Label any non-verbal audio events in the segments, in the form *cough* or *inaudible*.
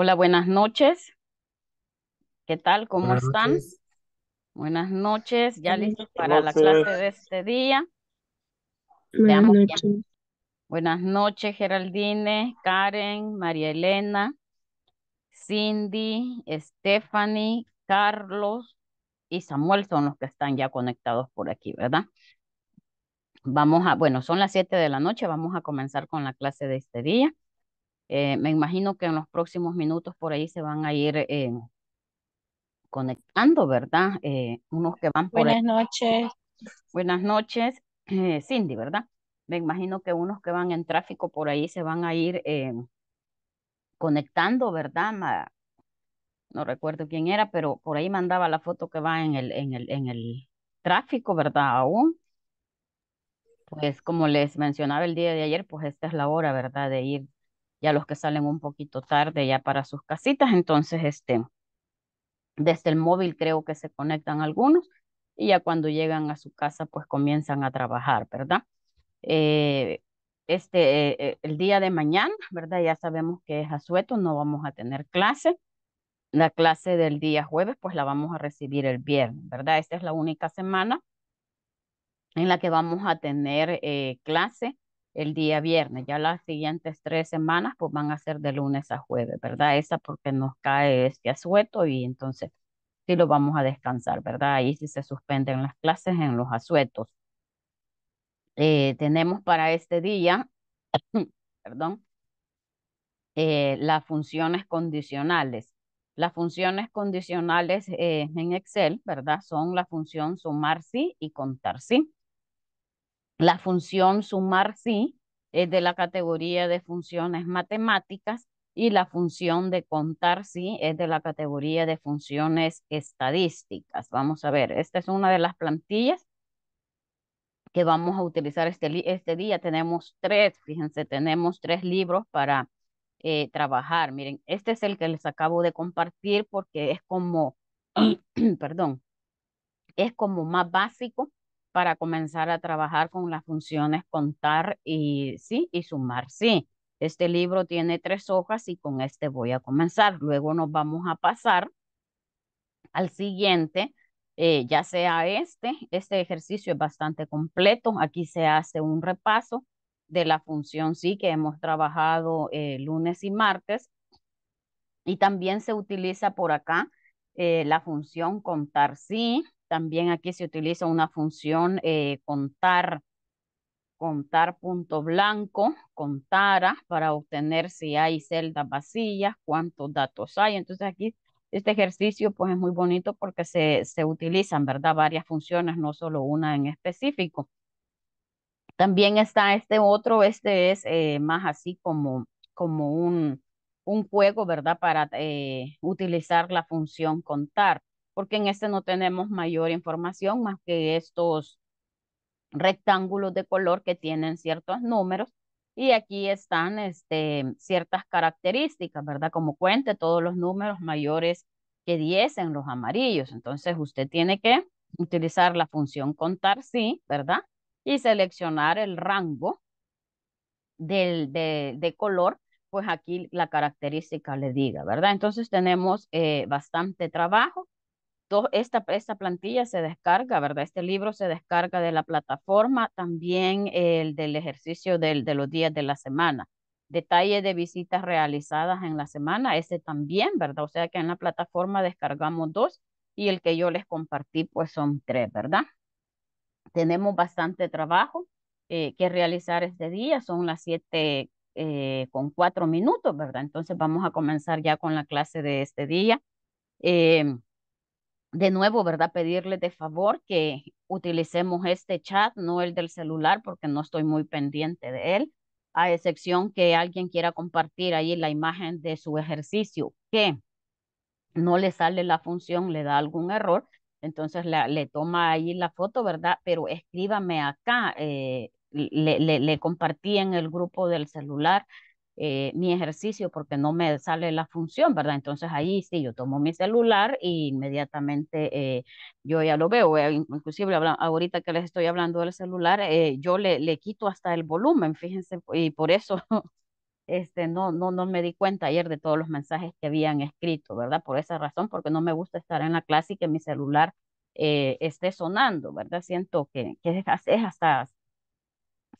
Hola, buenas noches. ¿Qué tal? ¿Cómo están? Buenas noches. Ya listos para la clase de este día. Buenas noches. Buenas noches, Geraldine, Karen, María Elena, Cindy, Stephanie, Carlos y Samuel son los que están ya conectados por aquí, ¿verdad? Vamos a, bueno, son las 7 de la noche, vamos a comenzar con la clase de este día. Eh, me imagino que en los próximos minutos por ahí se van a ir eh, conectando, ¿verdad? Eh, unos que van por Buenas noches. Buenas noches, Cindy, ¿verdad? Me imagino que unos que van en tráfico por ahí se van a ir conectando, ¿verdad? no recuerdo quién era, pero por ahí mandaba la foto que va en el, en el, en el tráfico, ¿verdad? Aún. Pues como les mencionaba el día de ayer, pues esta es la hora, ¿verdad? De ir ya los que salen un poquito tarde ya para sus casitas, entonces este, desde el móvil creo que se conectan algunos y ya cuando llegan a su casa pues comienzan a trabajar, ¿verdad? Eh, este, eh, el día de mañana, ¿verdad? Ya sabemos que es asueto, no vamos a tener clase. La clase del día jueves, pues la vamos a recibir el viernes, ¿verdad? Esta es la única semana en la que vamos a tener eh, clase el día viernes. Ya las siguientes tres semanas pues van a ser de lunes a jueves, ¿verdad? Esa porque nos cae este asueto y entonces sí lo vamos a descansar, ¿verdad? Ahí sí se suspenden las clases en los asuetos. Eh, tenemos para este día, *coughs* perdón, eh, las funciones condicionales. Las funciones condicionales eh, en Excel, ¿verdad? Son la función sumar sí y contar sí la función sumar sí es de la categoría de funciones matemáticas y la función de contar sí es de la categoría de funciones estadísticas. Vamos a ver, esta es una de las plantillas que vamos a utilizar este, este día. Tenemos tres, fíjense, tenemos tres libros para eh, trabajar. Miren, este es el que les acabo de compartir porque es como, *clears throat* perdón, es como más básico para comenzar a trabajar con las funciones contar y sí y sumar. Sí, este libro tiene tres hojas y con este voy a comenzar. Luego nos vamos a pasar al siguiente, eh, ya sea este. Este ejercicio es bastante completo. Aquí se hace un repaso de la función sí que hemos trabajado eh, lunes y martes. Y también se utiliza por acá eh, la función contar sí, también aquí se utiliza una función eh, contar, contar punto blanco, contara para obtener si hay celdas vacías, cuántos datos hay. Entonces aquí este ejercicio pues es muy bonito porque se, se utilizan, ¿verdad? Varias funciones, no solo una en específico. También está este otro, este es eh, más así como, como un, un juego, ¿verdad? Para eh, utilizar la función contar porque en este no tenemos mayor información más que estos rectángulos de color que tienen ciertos números y aquí están este, ciertas características, ¿verdad? Como cuente todos los números mayores que 10 en los amarillos. Entonces usted tiene que utilizar la función contar sí, ¿verdad? Y seleccionar el rango del, de, color, pues aquí la característica le diga, ¿verdad? Entonces tenemos eh, bastante trabajo esta, esta plantilla se descarga, ¿verdad? Este libro se descarga de la plataforma, también el del ejercicio del, de los días de la semana. Detalle de visitas realizadas en la semana, ese también, ¿verdad? O sea que en la plataforma descargamos dos y el que yo les compartí, pues son tres, ¿verdad? Tenemos bastante trabajo eh, que realizar este día, son las siete eh, con cuatro minutos, ¿verdad? Entonces vamos a comenzar ya con la clase de este día. Em, de nuevo, ¿verdad? Pedirle de favor que utilicemos este chat, no el del celular, porque no estoy muy pendiente de él, a excepción que alguien quiera compartir ahí la imagen de su ejercicio, que no le sale la función, le da algún error, entonces le toma ahí la foto, ¿verdad? Pero escríbame acá, eh, le, le compartí en el grupo del celular eh, mi ejercicio porque no me sale la función, ¿verdad? Entonces ahí sí, yo tomo mi celular e inmediatamente eh, yo ya lo veo, eh, inclusive ahorita que les estoy hablando del celular, yo le, le quito hasta el volumen, fíjense, y por eso *laughs* este, no, no, no me di cuenta ayer de todos los mensajes que habían escrito, ¿verdad? Por esa razón, porque no me gusta estar en la clase y que mi celular esté sonando, ¿verdad? Siento que, que es, hasta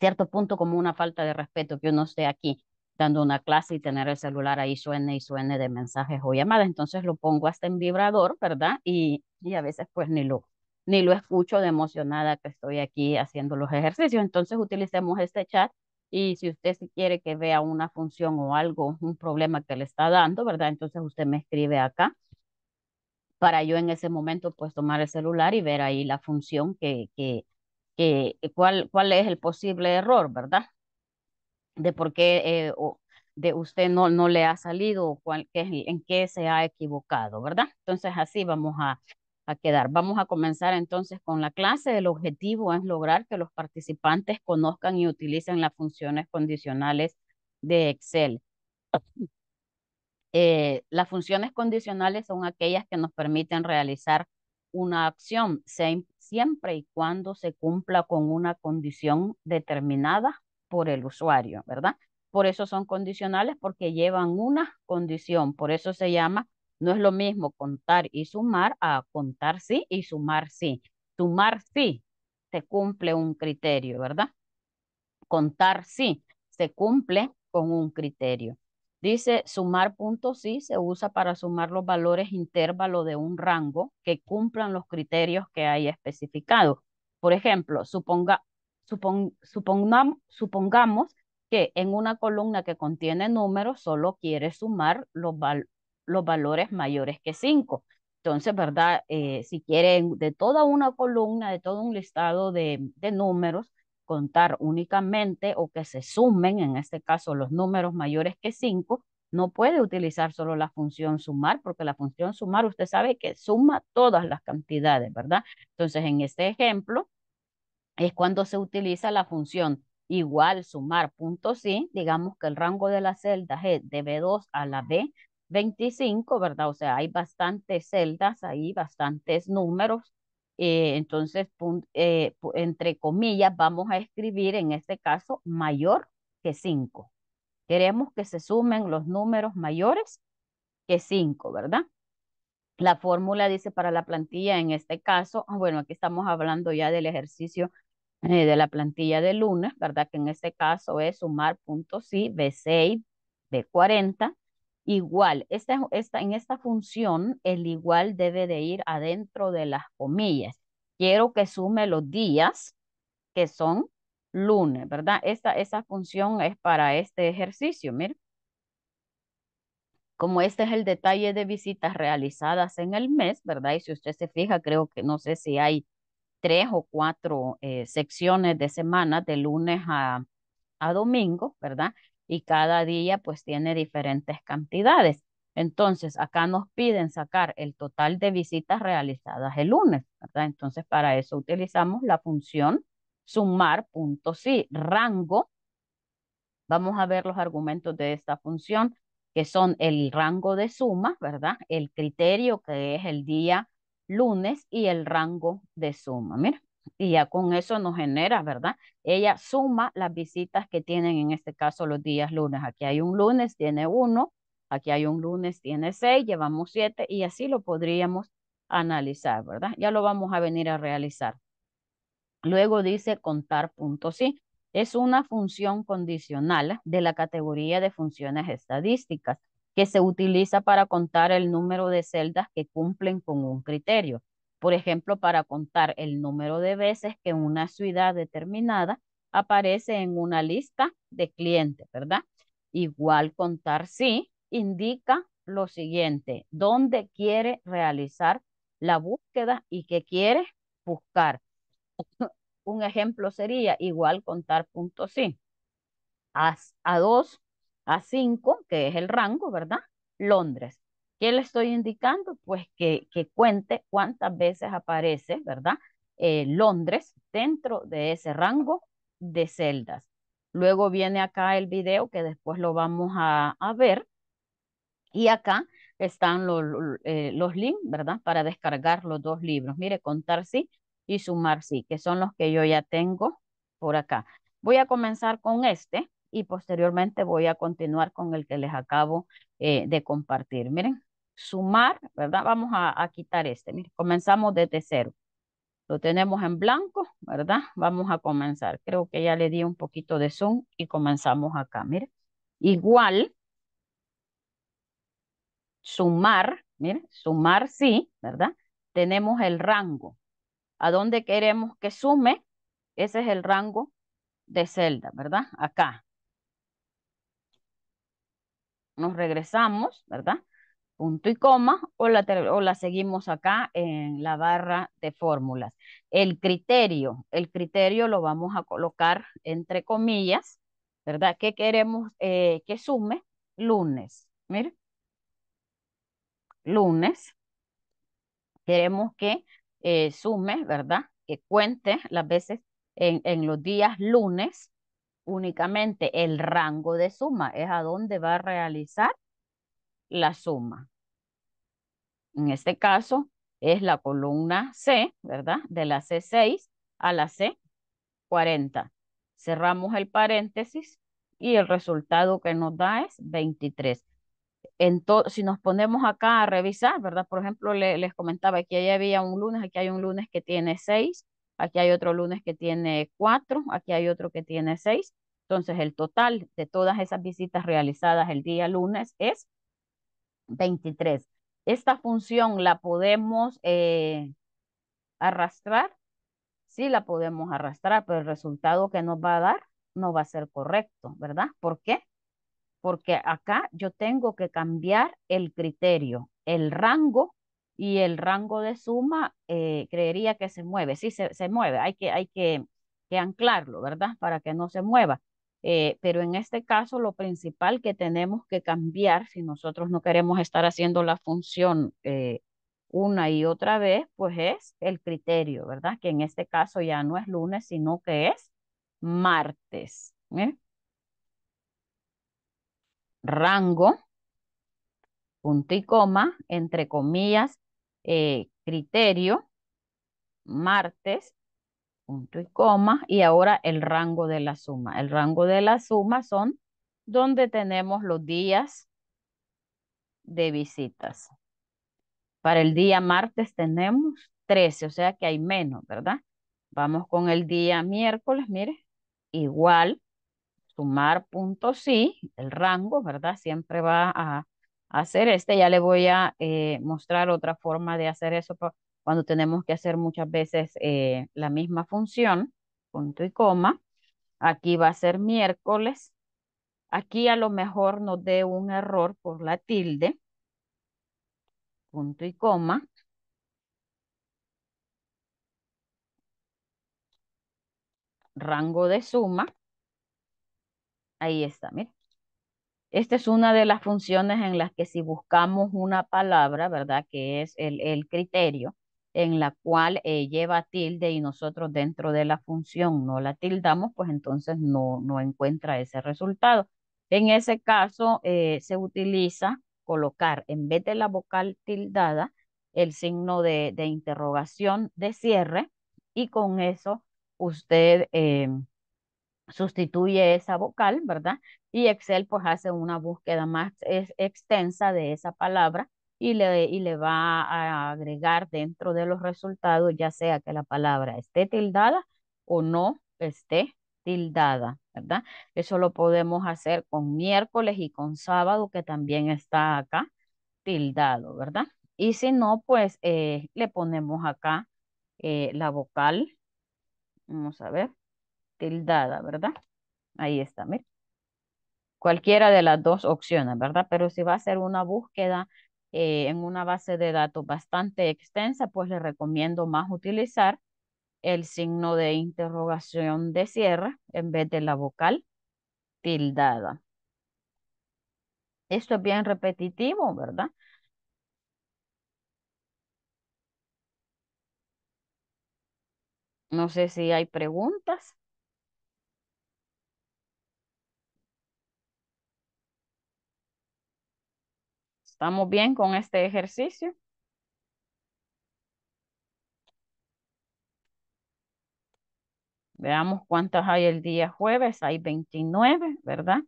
cierto punto como una falta de respeto que uno esté aquí dando una clase y tener el celular ahí suene y suene de mensajes o llamadas. Entonces lo pongo hasta en vibrador, ¿verdad? Y, y a veces pues ni lo, ni lo escucho de emocionada que estoy aquí haciendo los ejercicios. Entonces utilicemos este chat y si usted si quiere que vea una función o algo, un problema que le está dando, ¿verdad? Entonces usted me escribe acá para yo en ese momento pues tomar el celular y ver ahí la función que, que, que cuál, cuál es el posible error, ¿verdad? de por qué eh, o de usted no, no le ha salido o cuál, qué, en qué se ha equivocado, ¿verdad? Entonces así vamos a, a quedar. Vamos a comenzar entonces con la clase. El objetivo es lograr que los participantes conozcan y utilicen las funciones condicionales de Excel. *clears throat* Eh, las funciones condicionales son aquellas que nos permiten realizar una acción siempre y cuando se cumpla con una condición determinada por el usuario, ¿verdad? Por eso son condicionales, porque llevan una condición, por eso se llama, no es lo mismo contar y sumar a contar sí y sumar sí. Sumar sí, se cumple un criterio, ¿verdad? Contar sí, se cumple con un criterio. Dice sumar punto sí se usa para sumar los valores intervalo de un rango que cumplan los criterios que hay especificados. Por ejemplo, suponga, supongamos que en una columna que contiene números solo quiere sumar los, los valores mayores que 5. Entonces, ¿verdad? Eh, si quiere de toda una columna, de todo un listado de, de números, contar únicamente o que se sumen, en este caso los números mayores que 5, no puede utilizar solo la función sumar, porque la función sumar usted sabe que suma todas las cantidades, ¿verdad? Entonces, en este ejemplo, es cuando se utiliza la función igual sumar punto sí, digamos que el rango de la celda es de B2 a la B25, ¿verdad? O sea, hay bastantes celdas ahí, bastantes números. Eh, entonces, eh, entre comillas, vamos a escribir en este caso mayor que 5. Queremos que se sumen los números mayores que 5, ¿verdad? La fórmula dice para la plantilla, en este caso, ah, bueno, aquí estamos hablando ya del ejercicio eh, de la plantilla de lunes, ¿verdad? Que en este caso es sumar punto B6 de 40 igual. Esta, esta, en esta función, el igual debe de ir adentro de las comillas. Quiero que sume los días que son lunes, ¿verdad? Esta, esa función es para este ejercicio, miren. Como este es el detalle de visitas realizadas en el mes, ¿verdad? Y si usted se fija, creo que no sé si hay tres o cuatro eh, secciones de semana, de lunes a, domingo, ¿verdad? Y cada día pues tiene diferentes cantidades. Entonces, acá nos piden sacar el total de visitas realizadas el lunes, ¿verdad? Entonces, para eso utilizamos la función sumar rango. Vamos a ver los argumentos de esta función, que son el rango de suma, ¿verdad? El criterio que es el día lunes y el rango de suma. Mira, y ya con eso nos genera, ¿verdad? Ella suma las visitas que tienen en este caso los días lunes. Aquí hay un lunes, tiene uno, aquí hay un lunes, tiene seis, llevamos siete y así lo podríamos analizar, ¿verdad? Ya lo vamos a venir a realizar. Luego dice contar punto sí. Es una función condicional de la categoría de funciones estadísticas que se utiliza para contar el número de celdas que cumplen con un criterio. Por ejemplo, para contar el número de veces que una ciudad determinada aparece en una lista de clientes, ¿verdad? Igual contar sí indica lo siguiente, dónde quiere realizar la búsqueda y qué quiere buscar. *laughs* Un ejemplo sería igual contar punto sí. A, a dos a 5, que es el rango, ¿verdad? Londres. ¿Qué le estoy indicando? Pues que, que cuente cuántas veces aparece, ¿verdad? Eh, Londres dentro de ese rango de celdas. Luego viene acá el video que después lo vamos a, a ver. Y acá están eh, los, los links, ¿verdad? Para descargar los dos libros. Mire, contar sí y sumar sí, que son los que yo ya tengo por acá. Voy a comenzar con este, y posteriormente voy a continuar con el que les acabo eh, de compartir. Miren, sumar, ¿verdad? Vamos a, quitar este. Miren, comenzamos desde cero. Lo tenemos en blanco, ¿verdad? Vamos a comenzar. Creo que ya le di un poquito de zoom y comenzamos acá. Miren, igual, sumar, miren, sumar sí, ¿verdad? Tenemos el rango. ¿A dónde queremos que sume? Ese es el rango de celda, ¿verdad? Acá nos regresamos, ¿verdad? Punto y coma, o la, la seguimos acá en la barra de fórmulas. El criterio, el criterio lo vamos a colocar entre comillas, ¿verdad? ¿Qué queremos eh, que sume? Lunes, mire. Lunes, queremos que eh, sume, ¿verdad? Que cuente las veces en, en los días lunes, únicamente el rango de suma, es a dónde va a realizar la suma. En este caso es la columna C, ¿verdad? De la C6 a la C40. Cerramos el paréntesis y el resultado que nos da es 23. Entonces, si nos ponemos acá a revisar, ¿verdad? Por ejemplo, les comentaba que ahí había un lunes, aquí hay un lunes que tiene 6, Aquí hay otro lunes que tiene cuatro, aquí hay otro que tiene seis. Entonces, el total de todas esas visitas realizadas el día lunes es 23. Esta función la podemos eh, arrastrar. Sí, la podemos arrastrar, pero el resultado que nos va a dar no va a ser correcto, ¿verdad? ¿Por qué? Porque acá yo tengo que cambiar el criterio. El rango y el rango de suma eh, creería que se mueve, sí se, mueve, hay que, hay que, anclarlo, ¿verdad? Para que no se mueva. Eh, pero en este caso lo principal que tenemos que cambiar, si nosotros no queremos estar haciendo la función eh, una y otra vez, pues es el criterio, ¿verdad? Que en este caso ya no es lunes, sino que es martes. Rango punto y coma, entre comillas, eh, criterio, martes, punto y coma, y ahora el rango de la suma. El rango de la suma son donde tenemos los días de visitas. Para el día martes tenemos 13, o sea que hay menos, ¿verdad? Vamos con el día miércoles, mire, igual, sumar punto sí, el rango, ¿verdad? Siempre va a hacer este. Ya le voy a eh, mostrar otra forma de hacer eso cuando tenemos que hacer muchas veces eh, la misma función, punto y coma. Aquí va a ser miércoles. Aquí a lo mejor nos dé un error por la tilde, punto y coma. Rango de suma. Ahí está, mira. Esta es una de las funciones en las que si buscamos una palabra, ¿verdad? Que es el, el criterio en la cual lleva tilde y nosotros dentro de la función no la tildamos, pues entonces no, no encuentra ese resultado. En ese caso eh, se utiliza colocar en vez de la vocal tildada el signo de, interrogación de cierre y con eso usted eh, sustituye esa vocal, ¿verdad? Y Excel pues hace una búsqueda más extensa de esa palabra y le, y le va a agregar dentro de los resultados, ya sea que la palabra esté tildada o no esté tildada, ¿verdad? Eso lo podemos hacer con miércoles y con sábado, que también está acá tildado, ¿verdad? Y si no, pues eh, le ponemos acá eh, la vocal. Vamos a ver, tildada, ¿verdad? Ahí está, mire. Cualquiera de las dos opciones, ¿verdad? Pero si va a ser una búsqueda eh, en una base de datos bastante extensa, pues le recomiendo más utilizar el signo de interrogación de cierre en vez de la vocal tildada. Esto es bien repetitivo, ¿verdad? No sé si hay preguntas. ¿Estamos bien con este ejercicio? Veamos cuántas hay el día jueves. Hay 29, ¿verdad?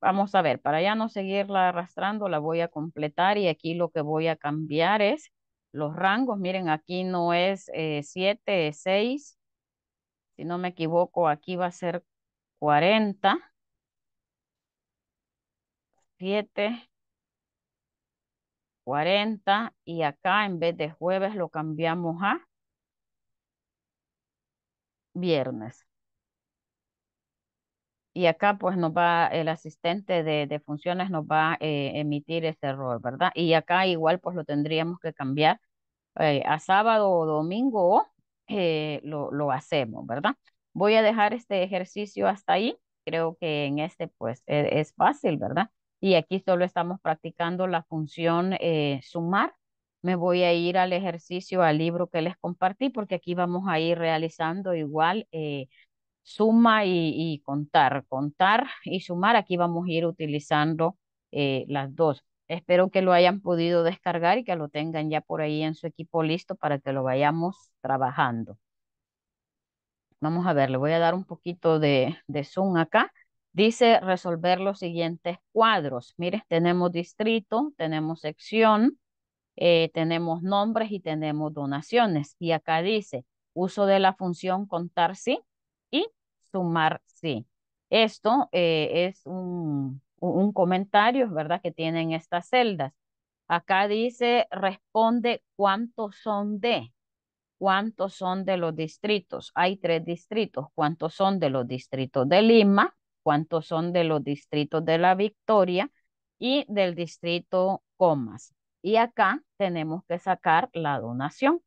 Vamos a ver, para ya no seguirla arrastrando, la voy a completar y aquí lo que voy a cambiar es los rangos. Miren, aquí no es 7, eh, es 6. Si no me equivoco, aquí va a ser 40. 7, 40 y acá en vez de jueves lo cambiamos a viernes. Y acá pues nos va, el asistente de, funciones nos va a eh, emitir ese error, ¿verdad? Y acá igual pues lo tendríamos que cambiar eh, a sábado o domingo eh, lo, lo hacemos, ¿verdad? Voy a dejar este ejercicio hasta ahí. Creo que en este pues e, es fácil, ¿verdad? y aquí solo estamos practicando la función eh, sumar. Me voy a ir al ejercicio, al libro que les compartí, porque aquí vamos a ir realizando igual eh, suma y, contar. Contar y sumar, aquí vamos a ir utilizando eh, las dos. Espero que lo hayan podido descargar y que lo tengan ya por ahí en su equipo listo para que lo vayamos trabajando. Vamos a ver, le voy a dar un poquito de zoom acá. Dice resolver los siguientes cuadros. Mire, tenemos distrito, tenemos sección, eh, tenemos nombres y tenemos donaciones. Y acá dice uso de la función contar sí y sumar sí. Esto eh, es un, un comentario, ¿verdad? Que tienen estas celdas. Acá dice responde cuántos son de cuántos son de los distritos. Hay tres distritos. ¿Cuántos son de los distritos de Lima? cuántos son de los distritos de la Victoria y del distrito Comas. Y acá tenemos que sacar la donación.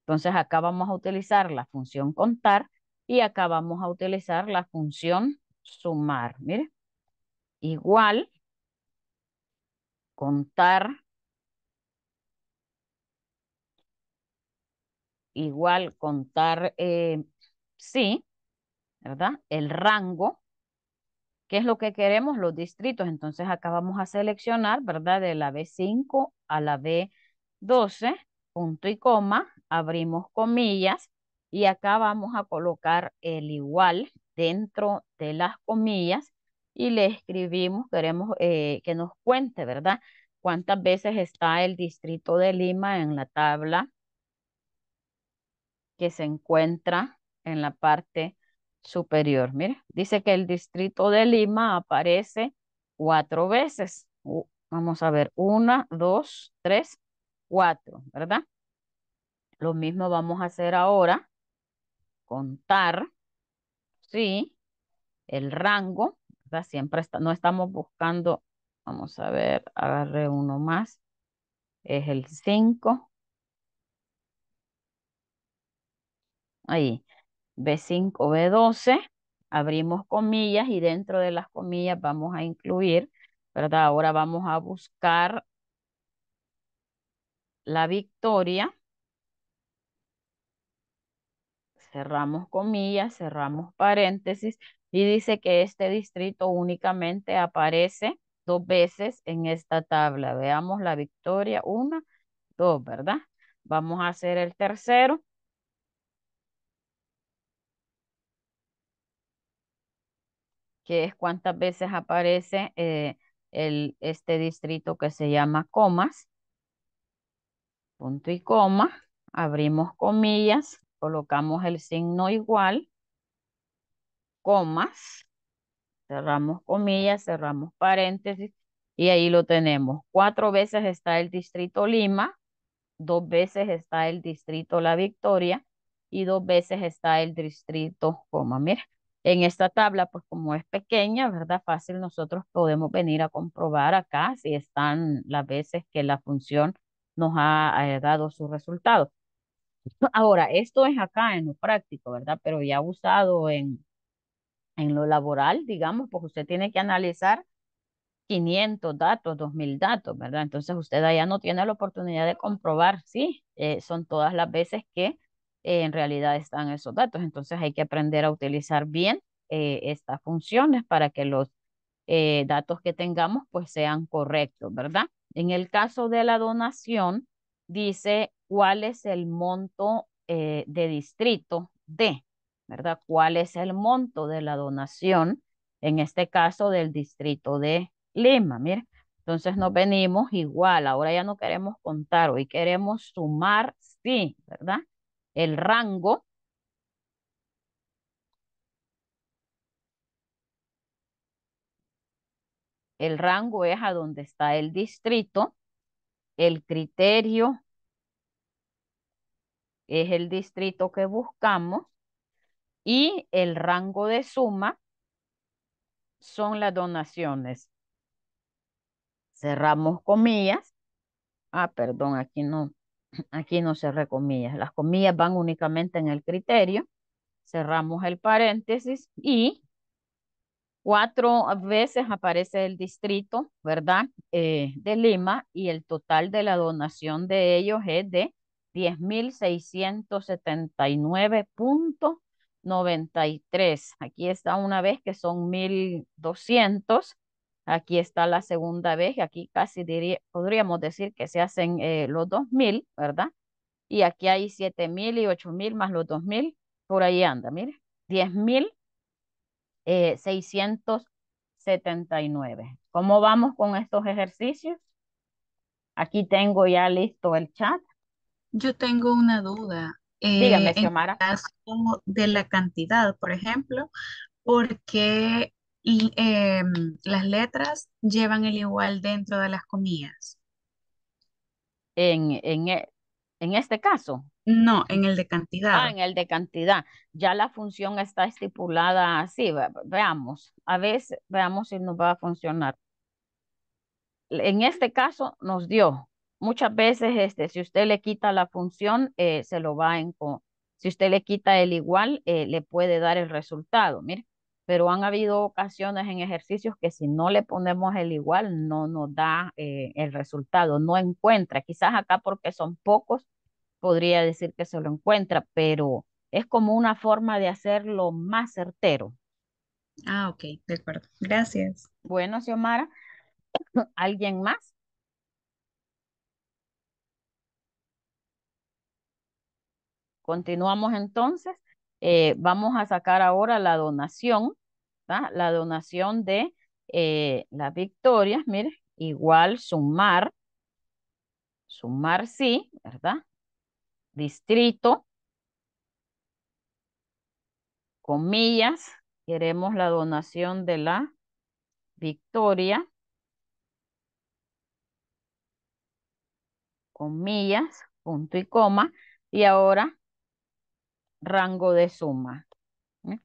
Entonces acá vamos a utilizar la función contar y acá vamos a utilizar la función sumar. Mire, igual contar igual contar eh, sí, ¿verdad? El rango ¿Qué es lo que queremos? Los distritos. Entonces acá vamos a seleccionar, ¿verdad? De la B5 a la B12, punto y coma, abrimos comillas y acá vamos a colocar el igual dentro de las comillas y le escribimos, queremos eh, que nos cuente, ¿verdad? ¿Cuántas veces está el distrito de Lima en la tabla que se encuentra en la parte superior. Mira, dice que el distrito de Lima aparece cuatro veces. vamos a ver, una, dos, tres, cuatro, ¿verdad? Lo mismo vamos a hacer ahora. Contar, sí, el rango, ¿verdad? Siempre está, no estamos buscando, vamos a ver, agarré uno más. Es el cinco Ahí. B5, B12, abrimos comillas y dentro de las comillas vamos a incluir, ¿verdad? Ahora vamos a buscar la victoria. Cerramos comillas, cerramos paréntesis y dice que este distrito únicamente aparece dos veces en esta tabla. Veamos la victoria, una, dos, ¿verdad? Vamos a hacer el tercero que es cuántas veces aparece eh, el, este distrito que se llama comas, punto y coma, abrimos comillas, colocamos el signo igual, comas, cerramos comillas, cerramos paréntesis y ahí lo tenemos. Cuatro veces está el distrito Lima, dos veces está el distrito La Victoria y dos veces está el distrito Coma. Mira, en esta tabla, pues como es pequeña, ¿verdad? Fácil, nosotros podemos venir a comprobar acá si están las veces que la función nos ha dado su resultado. *clears throat* Ahora, esto es acá en lo práctico, ¿verdad? Pero ya usado en, en lo laboral, digamos, porque usted tiene que analizar 500 datos, 2000 datos, ¿verdad? Entonces usted allá no tiene la oportunidad de comprobar, si eh, son todas las veces que en realidad están esos datos. Entonces hay que aprender a utilizar bien eh, estas funciones para que los eh, datos que tengamos pues sean correctos, ¿verdad? En el caso de la donación, dice cuál es el monto eh, de distrito D, ¿verdad? ¿Cuál es el monto de la donación? En este caso del distrito de Lima, mire. Entonces nos venimos igual, ahora ya no queremos contar, hoy queremos sumar, sí, ¿verdad? el rango. El rango es a donde está el distrito. El criterio es el distrito que buscamos. Y el rango de suma son las donaciones. Cerramos comillas. Ah, perdón, aquí no, Aquí no se comillas. Las comillas van únicamente en el criterio. Cerramos el paréntesis y cuatro veces aparece el distrito, ¿verdad? Eh, de Lima y el total de la donación de ellos es de 10.679.93. Aquí está una vez que son 1.200 Aquí está la segunda vez y aquí casi podríamos decir que se hacen eh, los 2000, ¿verdad? Y aquí hay 7000 y 8000 más los 2000, por ahí anda, mire, 10679. Eh, ¿Cómo vamos con estos ejercicios? Aquí tengo ya listo el chat. Yo tengo una duda. Eh, Dígame, Xiomara. En de la cantidad, por ejemplo, porque y em, las letras llevan el igual dentro de las comillas. En, en, e, en este caso. No, en el de cantidad. Ah, en el de cantidad. Ya la función está estipulada así. veamos. A veces, veamos si nos va a funcionar. En este caso nos dio. Muchas veces, este, si usted le quita la función, eh, se lo va a Si usted le quita el igual, eh, le puede dar el resultado. Mire, pero han habido ocasiones en ejercicios que si no le ponemos el igual no nos da eh, el resultado, no encuentra. Quizás acá porque son pocos podría decir que se lo encuentra, pero es como una forma de hacerlo más certero. Ah, ok, de acuerdo. Gracias. Bueno, Xiomara, *coughs* ¿alguien más? Continuamos entonces. Eh, vamos a sacar ahora la donación, la donación de eh, las victorias, mire, igual sumar, sumar sí, ¿verdad? Distrito, comillas, queremos la donación de la victoria, comillas, punto y coma, y ahora rango de suma. ¿eh?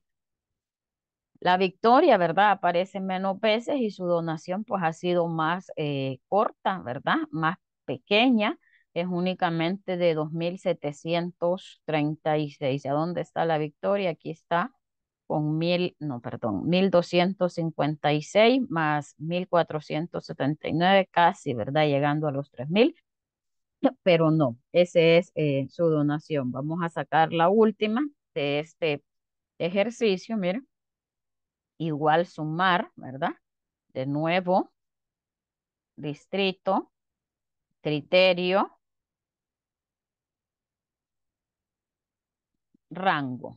La victoria, ¿verdad? Aparece menos veces y su donación pues ha sido más eh, corta, ¿verdad? Más pequeña, es únicamente de 2.736. ¿A dónde está la victoria? Aquí está con mil, no, perdón, 1256 más 1479, casi, ¿verdad? Llegando a los 3000. *laughs* pero no, esa es eh, su donación. Vamos a sacar la última de este ejercicio, miren. Igual sumar, ¿verdad? De nuevo, distrito, criterio, rango.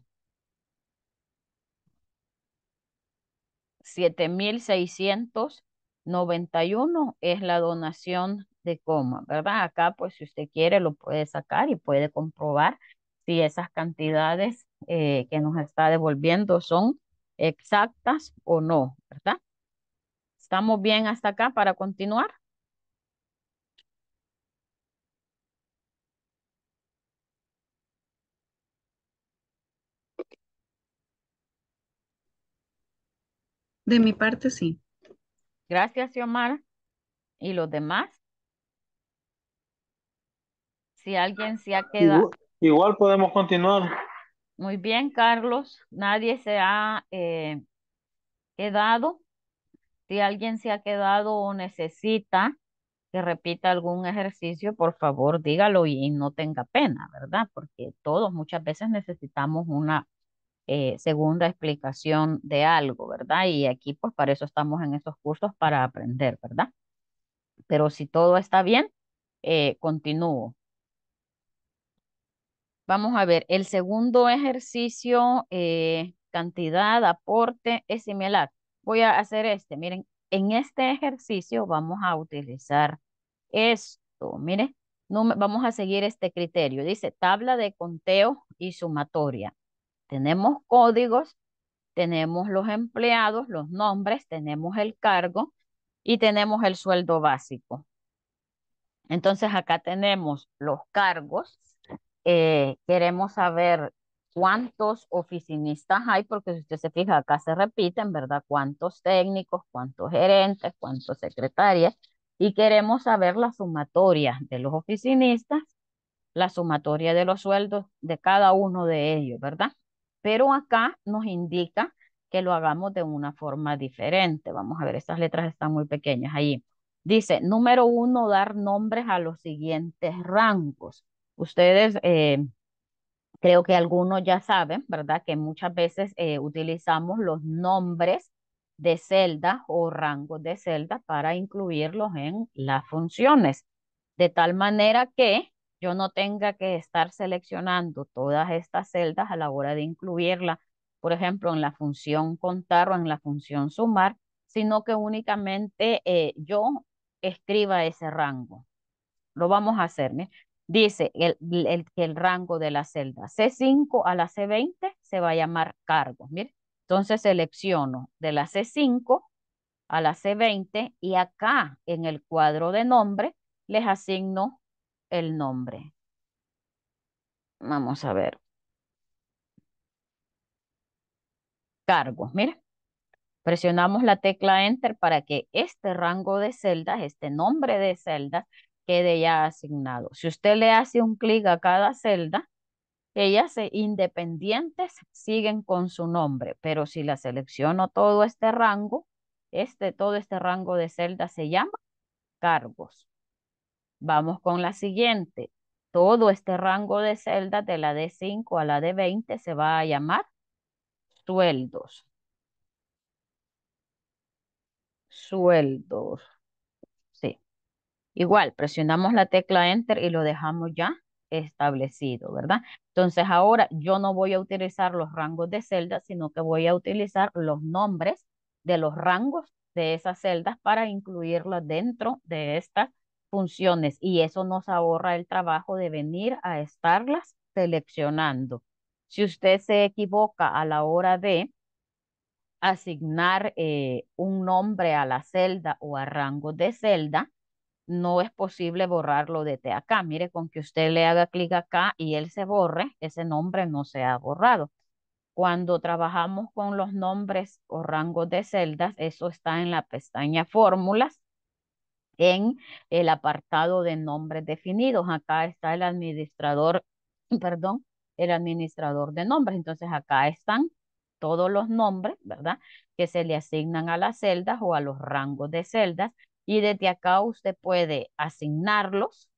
7.691 es la donación de ¿verdad? Acá, pues si usted quiere, lo puede sacar y puede comprobar si esas cantidades eh, que nos está devolviendo son exactas o no, ¿verdad? ¿Estamos bien hasta acá para continuar? De mi parte, sí. Gracias, Yomar. ¿Y los demás? si alguien se ha quedado. Igual, podemos continuar. Muy bien, Carlos. Nadie se ha eh, quedado. Si alguien se ha quedado o necesita que repita algún ejercicio, por favor, dígalo y no tenga pena, ¿verdad? Porque todos muchas veces necesitamos una eh, segunda explicación de algo, ¿verdad? Y aquí, pues, para eso estamos en estos cursos, para aprender, ¿verdad? Pero si todo está bien, eh, continúo. Vamos a ver, el segundo ejercicio, eh, cantidad, aporte, es similar. Voy a hacer este, miren, en este ejercicio vamos a utilizar esto, miren, no, vamos a seguir este criterio. Dice tabla de conteo y sumatoria. Tenemos códigos, tenemos los empleados, los nombres, tenemos el cargo y tenemos el sueldo básico. Entonces acá tenemos los cargos, eh, queremos saber cuántos oficinistas hay, porque si usted se fija, acá se repiten, ¿verdad? Cuántos técnicos, cuántos gerentes, cuántos secretarias. Y queremos saber la sumatoria de los oficinistas, la sumatoria de los sueldos de cada uno de ellos, ¿verdad? Pero acá nos indica que lo hagamos de una forma diferente. Vamos a ver, estas letras están muy pequeñas ahí. Dice, número uno, dar nombres a los siguientes rangos. Ustedes, eh, creo que algunos ya saben, ¿verdad? Que muchas veces eh, utilizamos los nombres de celdas o rangos de celdas para incluirlos en las funciones, de tal manera que yo no tenga que estar seleccionando todas estas celdas a la hora de incluirla, por ejemplo, en la función contar o en la función sumar, sino que únicamente eh, yo escriba ese rango. Lo vamos a hacer. Dice el, el, rango de la celda C5 a la C20 se va a llamar cargo. Mire, entonces selecciono de la C5 a la C20 y acá en el cuadro de nombre les asigno el nombre. Vamos a ver. Cargos, mire Presionamos la tecla Enter para que este rango de celdas, este nombre de celdas, quede ya asignado. Si usted le hace un clic a cada celda, ellas independientes siguen con su nombre, pero si la selecciono todo este rango, este, todo este rango de celdas se llama cargos. Vamos con la siguiente. Todo este rango de celdas de la D5 a la D20 se va a llamar sueldos. Sueldos. Igual, presionamos la tecla Enter y lo dejamos ya establecido, ¿verdad? Entonces ahora yo no voy a utilizar los rangos de celdas, sino que voy a utilizar los nombres de los rangos de esas celdas para incluirlas dentro de estas funciones y eso nos ahorra el trabajo de venir a estarlas seleccionando. Si usted se equivoca a la hora de asignar eh, un nombre a la celda o a rango de celda, no es posible borrarlo desde acá. Mire, con que usted le haga clic acá y él se borre, ese nombre no se ha borrado. Cuando trabajamos con los nombres o rangos de celdas, eso está en la pestaña fórmulas, en el apartado de nombres definidos. Acá está el administrador, *clears throat* perdón, el administrador de nombres. Entonces acá están todos los nombres, ¿verdad? Que se le asignan a las celdas o a los rangos de celdas y desde acá usted puede asignarlos.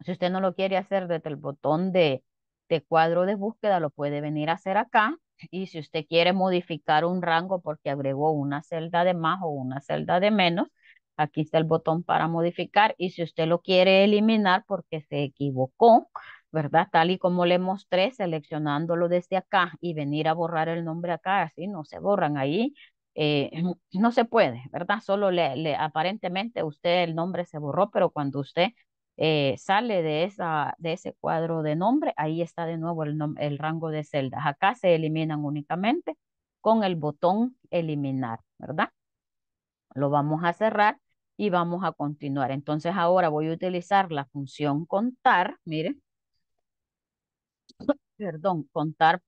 Si usted no lo quiere hacer desde el botón de, de cuadro de búsqueda, lo puede venir a hacer acá. Y si usted quiere modificar un rango porque agregó una celda de más o una celda de menos, aquí está el botón para modificar. Y si usted lo quiere eliminar porque se equivocó, ¿verdad? Tal y como le mostré, seleccionándolo desde acá y venir a borrar el nombre acá, así no se borran ahí. Eh, no se puede, ¿verdad? Solo le, aparentemente usted el nombre se borró, pero cuando usted eh, sale de, esa, de ese cuadro de nombre, ahí está de nuevo el, el rango de celdas. Acá se eliminan únicamente con el botón eliminar, ¿verdad? Lo vamos a cerrar y vamos a continuar. Entonces ahora voy a utilizar la función contar, mire, *coughs* perdón, contar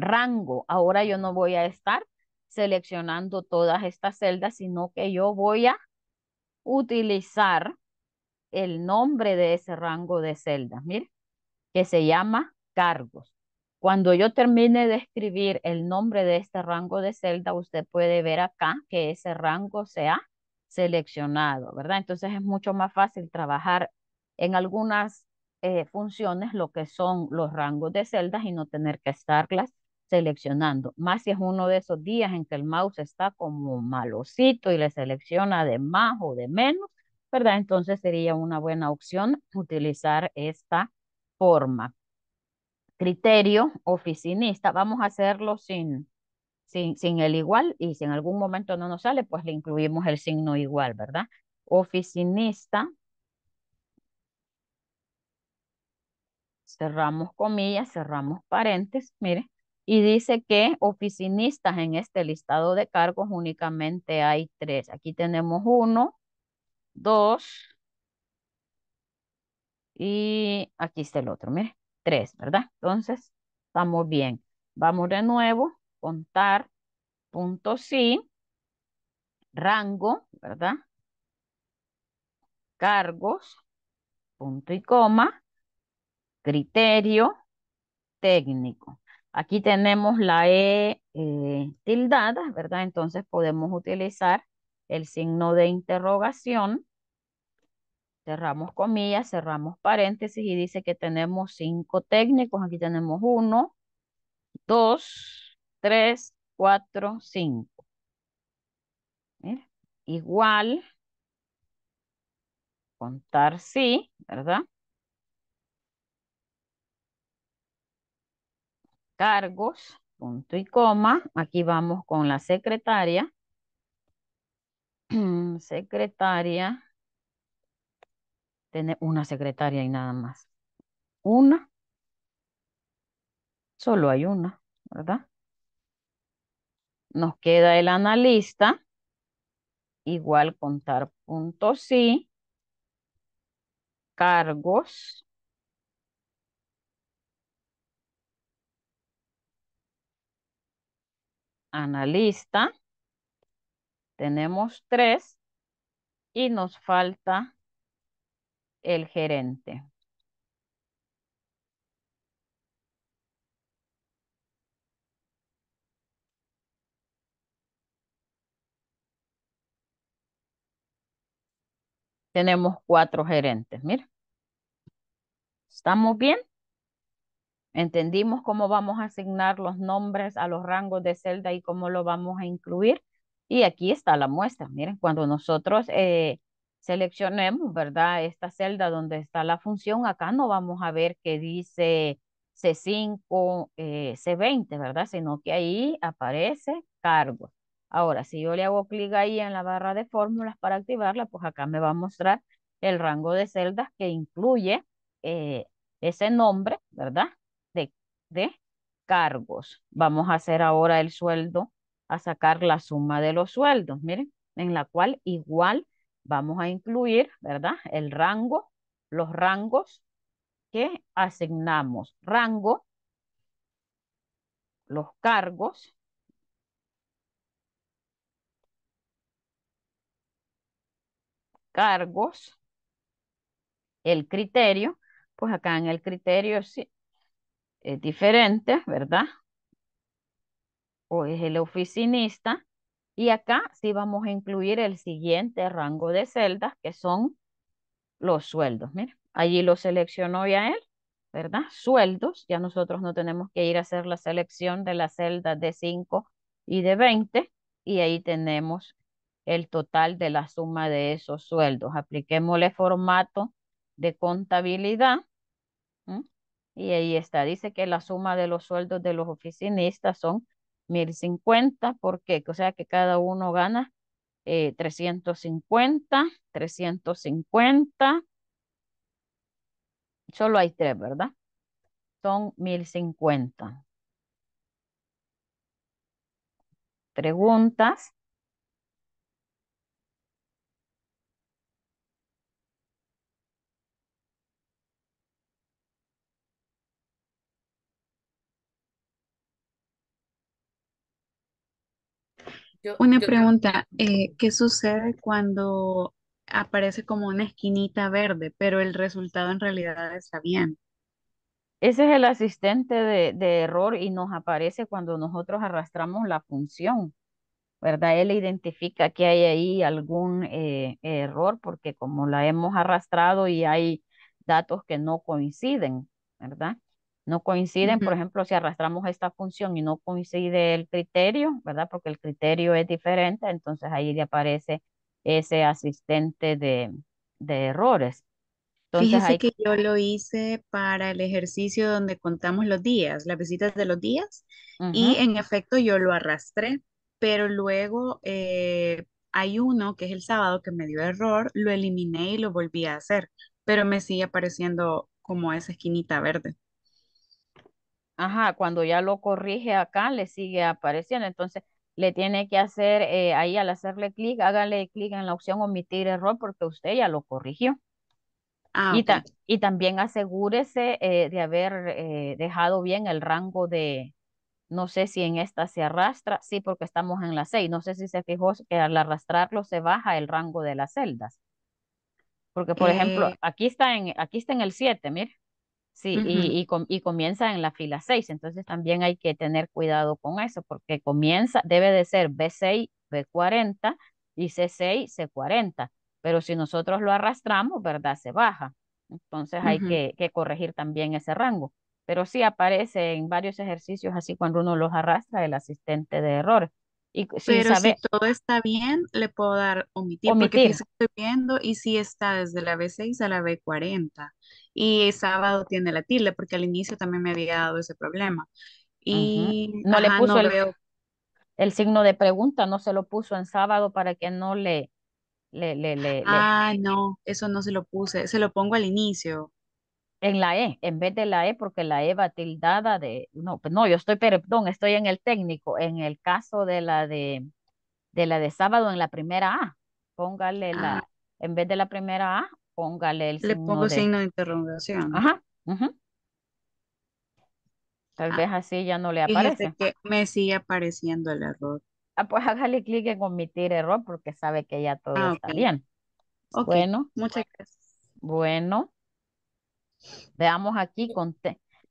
rango. Ahora yo no voy a estar seleccionando todas estas celdas, sino que yo voy a utilizar el nombre de ese rango de celdas, mire, que se llama cargos. Cuando yo termine de escribir el nombre de este rango de celda, usted puede ver acá que ese rango se ha seleccionado, ¿verdad? Entonces es mucho más fácil trabajar en algunas eh, funciones lo que son los rangos de celdas y no tener que estarlas seleccionando, más si es uno de esos días en que el mouse está como malocito y le selecciona de más o de menos, ¿verdad? Entonces sería una buena opción utilizar esta forma. Criterio oficinista, vamos a hacerlo sin, sin, sin el igual y si en algún momento no nos sale, pues le incluimos el signo igual, ¿verdad? Oficinista, cerramos comillas, cerramos paréntesis, mire, y dice que oficinistas en este listado de cargos únicamente hay tres. Aquí tenemos uno, dos, y aquí está el otro, mire, tres, ¿verdad? Entonces, estamos bien. Vamos de nuevo, contar, punto sí, rango, ¿verdad? Cargos, punto y coma, criterio técnico. Aquí tenemos la E eh, tildada, ¿verdad? Entonces podemos utilizar el signo de interrogación. Cerramos comillas, cerramos paréntesis y dice que tenemos cinco técnicos. Aquí tenemos uno, dos, tres, cuatro, cinco. Igual, contar sí, ¿verdad? cargos, punto y coma. Aquí vamos con la secretaria. *clears throat* secretaria. Tiene una secretaria y nada más. Una. Solo hay una, ¿verdad? Nos queda el analista. Igual contar punto sí. Cargos. analista. Tenemos tres y nos falta el gerente. Tenemos cuatro gerentes, mira. ¿Estamos bien? Entendimos cómo vamos a asignar los nombres a los rangos de celda y cómo lo vamos a incluir. Y aquí está la muestra. Miren, cuando nosotros eh, seleccionemos, ¿verdad? Esta celda donde está la función, acá no vamos a ver que dice C5, C20, eh, ¿verdad? Sino que ahí aparece cargo. Ahora, si yo le hago clic ahí en la barra de fórmulas para activarla, pues acá me va a mostrar el rango de celdas que incluye eh, ese nombre, ¿verdad? de cargos. Vamos a hacer ahora el sueldo, a sacar la suma de los sueldos, miren, en la cual igual vamos a incluir, ¿verdad? El rango, los rangos que asignamos. Rango, los cargos, cargos, el criterio, pues acá en el criterio es diferente, ¿verdad? O es el oficinista. Y acá sí vamos a incluir el siguiente rango de celdas, que son los sueldos. Mira, allí lo seleccionó ya él, ¿verdad? Sueldos. Ya nosotros no tenemos que ir a hacer la selección de las celdas de 5 y de 20. Y ahí tenemos el total de la suma de esos sueldos. Apliquémosle formato de contabilidad. Y ahí está, dice que la suma de los sueldos de los oficinistas son 1050, ¿por qué? O sea que cada uno gana 350, eh, 350. Solo hay tres, ¿verdad? Son 1050. Preguntas. Una pregunta, eh, ¿qué sucede cuando aparece como una esquinita verde, pero el resultado en realidad está bien? Ese es el asistente de, error y nos aparece cuando nosotros arrastramos la función, ¿verdad? Él identifica que hay ahí algún eh, error porque como la hemos arrastrado y hay datos que no coinciden, ¿verdad? no coinciden, por ejemplo, si arrastramos esta función y no coincide el criterio, ¿verdad? Porque el criterio es diferente, entonces ahí le aparece ese asistente de, errores. Entonces, Fíjese que yo lo hice para el ejercicio donde contamos los días, las visitas de los días, y en efecto yo lo arrastré, pero luego eh, hay uno que es el sábado que me dio error, lo eliminé y lo volví a hacer, pero me sigue apareciendo como esa esquinita verde ajá, cuando ya lo corrige acá, le sigue apareciendo. Entonces, le tiene que hacer eh, ahí al hacerle clic, hágale clic en la opción omitir error porque usted ya lo corrigió. Ah, y, también asegúrese eh, de haber eh, dejado bien el rango de, no sé si en esta se arrastra, sí, porque estamos en la 6, no sé si se fijó que al arrastrarlo se baja el rango de las celdas. Porque, por ejemplo, aquí está en, aquí está en el 7, mire. Sí, y, y, comienza en la fila 6, entonces también hay que tener cuidado con eso, porque comienza, debe de ser B6, B40 y C6, C40, pero si nosotros lo arrastramos, ¿verdad? Se baja, entonces hay que, corregir también ese rango, pero sí aparece en varios ejercicios así cuando uno los arrastra el asistente de error Y si pero si todo está bien, le puedo dar omitir, porque estoy viendo y si sí está desde la B6 a la B40 y sábado tiene la tilde, porque al inicio también me había dado ese problema. Y no le puso el, el, signo de pregunta, no se lo puso en sábado para que no le, le, le, le Ah, no, eso no se lo puse, se lo pongo al inicio. En la E, en vez de la E, porque la E va tildada de, no, pues no, yo estoy, perdón, estoy en el técnico, en el caso de la de, de la de sábado, en la primera A, póngale la, ah. en vez de la primera A, Póngale el Le pongo signo de interrogación. Tal ah. vez así ya no le aparece. que me sigue apareciendo el error. Ah, pues hágale clic en omitir error porque sabe que ya todo ah, está bien. Bueno. Muchas gracias. Bueno. Veamos aquí con...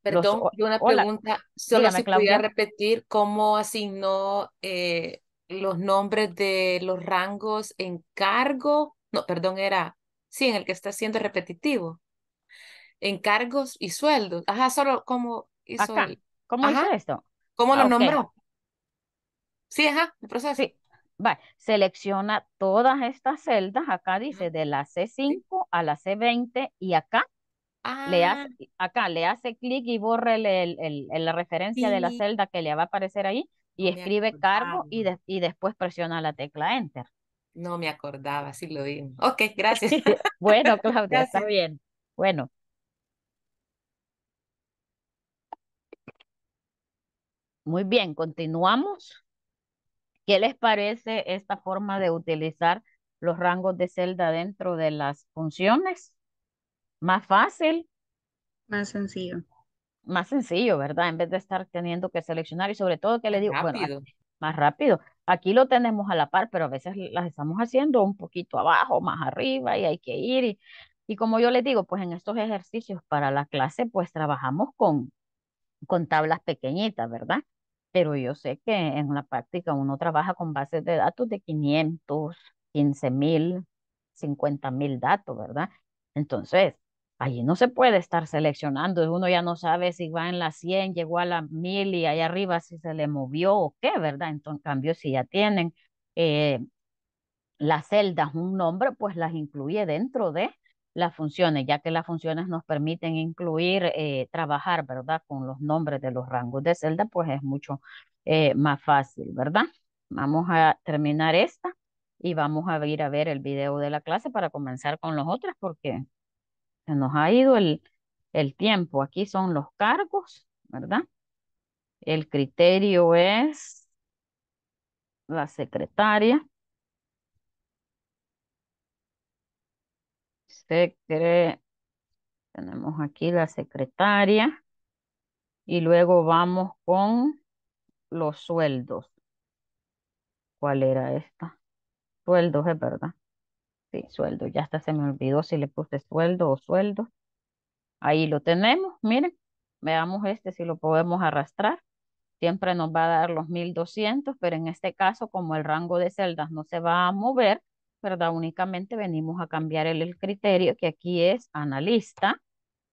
Perdón, una pregunta. Solo me si repetir cómo asignó eh, los nombres de los rangos en cargo. No, perdón, era Sí, en el que está siendo repetitivo. Encargos y sueldos. Ajá, solo como hizo ¿Cómo esto? ¿Cómo lo ah, nombró? Sí, ajá, el proceso. Sí. Vale. Selecciona todas estas celdas. Acá dice de la C5 a la C20 y acá le ah. hace, acá le hace clic y borre el, la referencia de la celda que le va a aparecer ahí y escribe cargo y, y después presiona la tecla Enter. No me acordaba, sí lo digo. Ok, gracias. *laughs* bueno, Claudia, está bien. Bueno. Muy bien, continuamos. ¿Qué les parece esta forma de utilizar los rangos de celda dentro de las funciones? Más fácil. Más sencillo. Más sencillo, ¿verdad? En vez de estar teniendo que seleccionar y sobre todo que le digo, rápido. más rápido. Aquí lo tenemos a la par, pero a veces las estamos haciendo un poquito abajo, más arriba y hay que ir. Y, y como yo les digo, pues en estos ejercicios para la clase, pues trabajamos con, con tablas pequeñitas, ¿verdad? Pero yo sé que en la práctica uno trabaja con bases de datos de 500, 15 mil, 50 mil datos, ¿verdad? Entonces, Allí no se puede estar seleccionando, uno ya no sabe si va en la 100, llegó a la 1000 y ahí arriba si se le movió o qué, ¿verdad? Entonces, en cambio, si ya tienen eh, las celdas un nombre, pues las incluye dentro de las funciones, ya que las funciones nos permiten incluir, eh, trabajar, ¿verdad? Con los nombres de los rangos de celda, pues es mucho eh, más fácil, ¿verdad? Vamos a terminar esta y vamos a ir a ver el video de la clase para comenzar con los otros, porque se nos ha ido el, el tiempo. Aquí son los cargos, ¿verdad? El criterio es la secretaria. Tenemos aquí la secretaria. Y luego vamos con los sueldos. ¿Cuál era esta? Sueldos, es verdad. Sí, sueldo. Ya hasta se me olvidó si le puse sueldo o sueldo. Ahí lo tenemos. Miren, veamos este si lo podemos arrastrar. Siempre nos va a dar los 1200, pero en este caso, como el rango de celdas no se va a mover, ¿verdad? Únicamente venimos a cambiar el, criterio, que aquí es analista.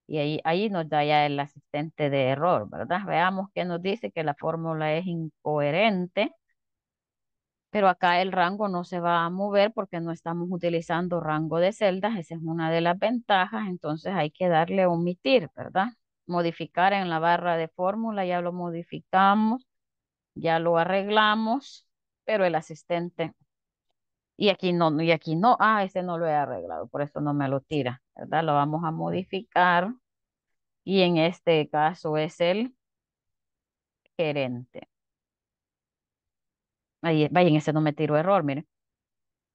Y ahí, ahí nos da ya el asistente de error, ¿verdad? Veamos que nos dice que la fórmula es incoherente pero acá el rango no se va a mover porque no estamos utilizando rango de celdas, esa es una de las ventajas, entonces hay que darle omitir, ¿verdad? Modificar en la barra de fórmula, ya lo modificamos, ya lo arreglamos, pero el asistente, y aquí no, y aquí no, ah, este no lo he arreglado, por eso no me lo tira, ¿verdad? Lo vamos a modificar, y en este caso es el gerente vaya vayan, ese no me tiro error, miren.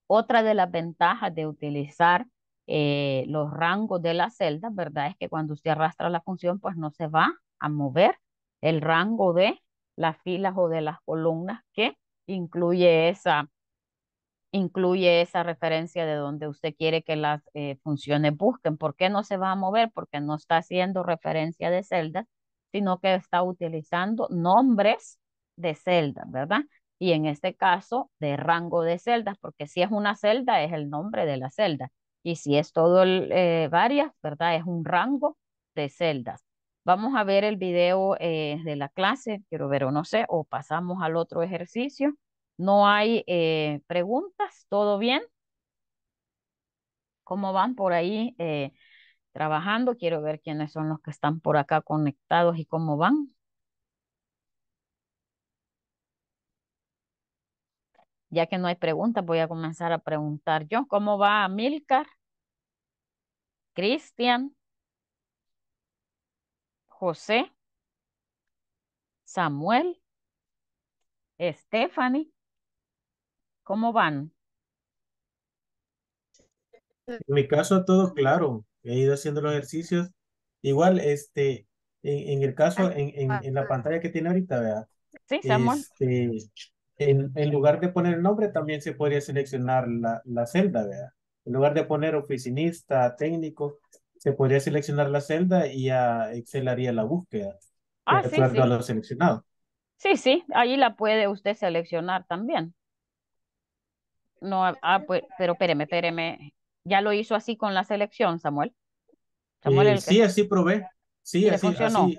Otra de las ventajas de utilizar eh, los rangos de las celdas, ¿verdad? Es que cuando usted arrastra la función, pues no se va a mover el rango de las filas o de las columnas que incluye esa, incluye esa referencia de donde usted quiere que las eh, funciones busquen. ¿Por qué no se va a mover? Porque no está haciendo referencia de celdas, sino que está utilizando nombres de celdas, ¿verdad? y en este caso de rango de celdas, porque si es una celda es el nombre de la celda y si es todo eh, varias, ¿verdad? Es un rango de celdas. Vamos a ver el video eh, de la clase, quiero ver o no sé, o pasamos al otro ejercicio. No hay eh, preguntas, ¿todo bien? ¿Cómo van por ahí trabajando? Quiero ver quiénes son los que están por acá conectados y cómo van. Ya que no hay preguntas, voy a comenzar a preguntar yo. ¿Cómo va Milcar? Cristian. José. Samuel. Stephanie. ¿Cómo van? En mi caso, todo claro. He ido haciendo los ejercicios. Igual, este, en, el caso, en, en, la pantalla que tiene ahorita, ¿verdad? Sí, Samuel. Este, en, lugar de poner el nombre, también se podría seleccionar la, la celda, ¿verdad? En lugar de poner oficinista, técnico, se podría seleccionar la celda y ya Excel haría la búsqueda. Ah, sí, sí. lo seleccionado. Sí, sí, ahí la puede usted seleccionar también. No, ah, pues, pero espéreme, espéreme. ¿Ya lo hizo así con la selección, Samuel? Samuel eh, Sí, así probé. Sí, así, así,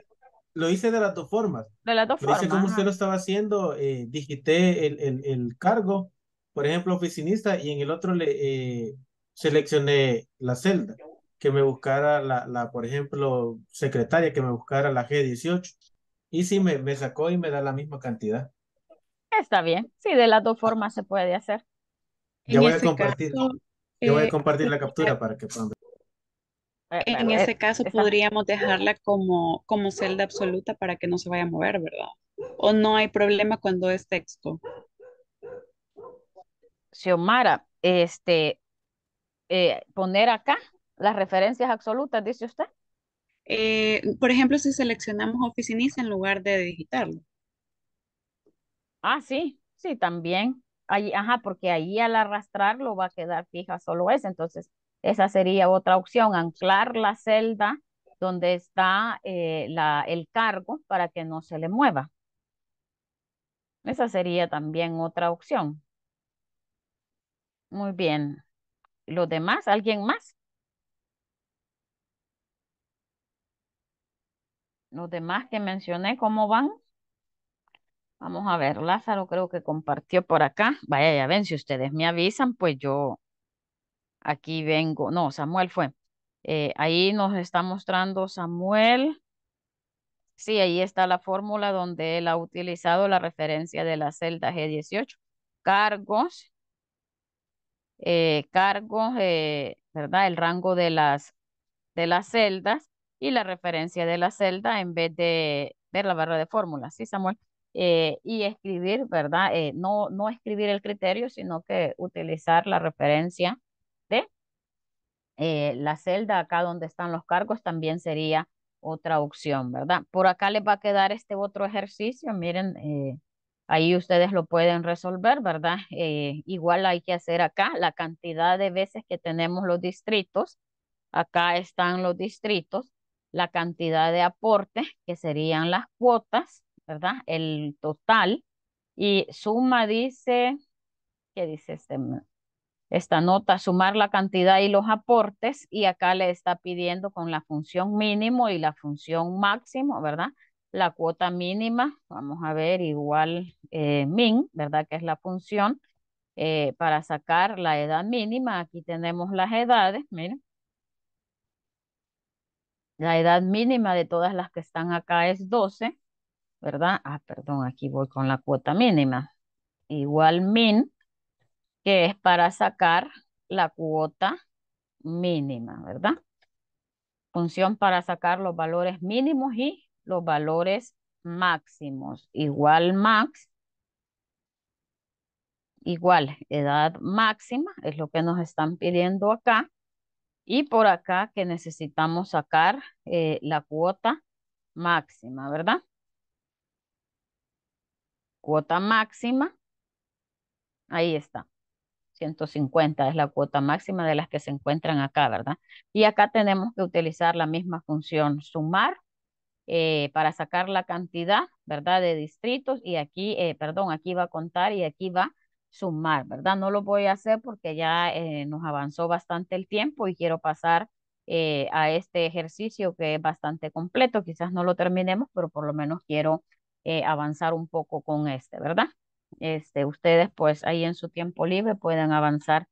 lo hice de las dos formas. De las dos lo formas. Hice como usted lo estaba haciendo, eh, digité el, cargo, por ejemplo, oficinista, y en el otro le eh, seleccioné la celda, que me buscara la, por ejemplo, secretaria, que me buscara la G18. Y sí, me, me sacó y me da la misma cantidad. Está bien, sí, de las dos formas se puede hacer. Ya voy a este compartir, yo voy a eh, compartir la captura para que puedan ver. Ah, e, en ese eh, caso podríamos dejarla como, como celda absoluta para que no se vaya a mover, ¿verdad? ¿O no hay problema cuando es texto? Xiomara, este, eh, poner acá las referencias absolutas, dice usted. Eh, por ejemplo, si seleccionamos oficinista en lugar de digitarlo. Ah, sí, sí, también. ajá, porque ahí al arrastrarlo va a quedar fija solo esa, entonces esa sería otra opción, anclar la celda donde está eh, la, el cargo para que no se le mueva. Esa sería también otra opción. Muy bien. ¿Los demás? ¿Alguien más? Los demás que mencioné, ¿cómo van? Vamos a ver, Lázaro creo que compartió por acá. Vaya, ya ven, si ustedes me avisan, pues yo Aquí vengo, no, Samuel fue. Eh, ahí nos está mostrando Samuel. Sí, ahí está la fórmula donde él ha utilizado la referencia de la celda G18. Cargos, eh, cargos, eh, ¿verdad? El rango de las, de las celdas y la referencia de la celda en vez de ver la barra de fórmulas, ¿sí, Samuel? y escribir, ¿verdad? no, no escribir el criterio, sino que utilizar la referencia eh, la celda acá donde están los cargos también sería otra opción, ¿verdad? Por acá les va a quedar este otro ejercicio, miren, eh, ahí ustedes lo pueden resolver, ¿verdad? Eh, igual hay que hacer acá la cantidad de veces que tenemos los distritos, acá están los distritos, la cantidad de aporte, que serían las cuotas, ¿verdad? El total, y suma dice, ¿qué dice este? esta nota, sumar la cantidad y los aportes, y acá le está pidiendo con la función mínimo y la función máximo, ¿verdad? La cuota mínima, vamos a ver, igual eh, min, ¿verdad? Que es la función eh, para sacar la edad mínima. Aquí tenemos las edades, miren. La edad mínima de todas las que están acá es 12, ¿verdad? Ah, perdón, aquí voy con la cuota mínima. Igual min, que es para sacar la cuota mínima, ¿verdad? Función para sacar los valores mínimos y los valores máximos. Igual max, igual edad máxima, es lo que nos están pidiendo acá. Y por acá que necesitamos sacar eh, la cuota máxima, ¿verdad? Cuota máxima. Ahí está. 150 es la cuota máxima de las que se encuentran acá, ¿verdad? Y acá tenemos que utilizar la misma función sumar eh, para sacar la cantidad, ¿verdad? De distritos y aquí, eh, perdón, aquí va a contar y aquí va a sumar, ¿verdad? No lo voy a hacer porque ya eh, nos avanzó bastante el tiempo y quiero pasar a este ejercicio que es bastante completo. Quizás no lo terminemos, pero por lo menos quiero avanzar un poco con este, ¿verdad? este, ustedes pues ahí en su tiempo libre pueden avanzar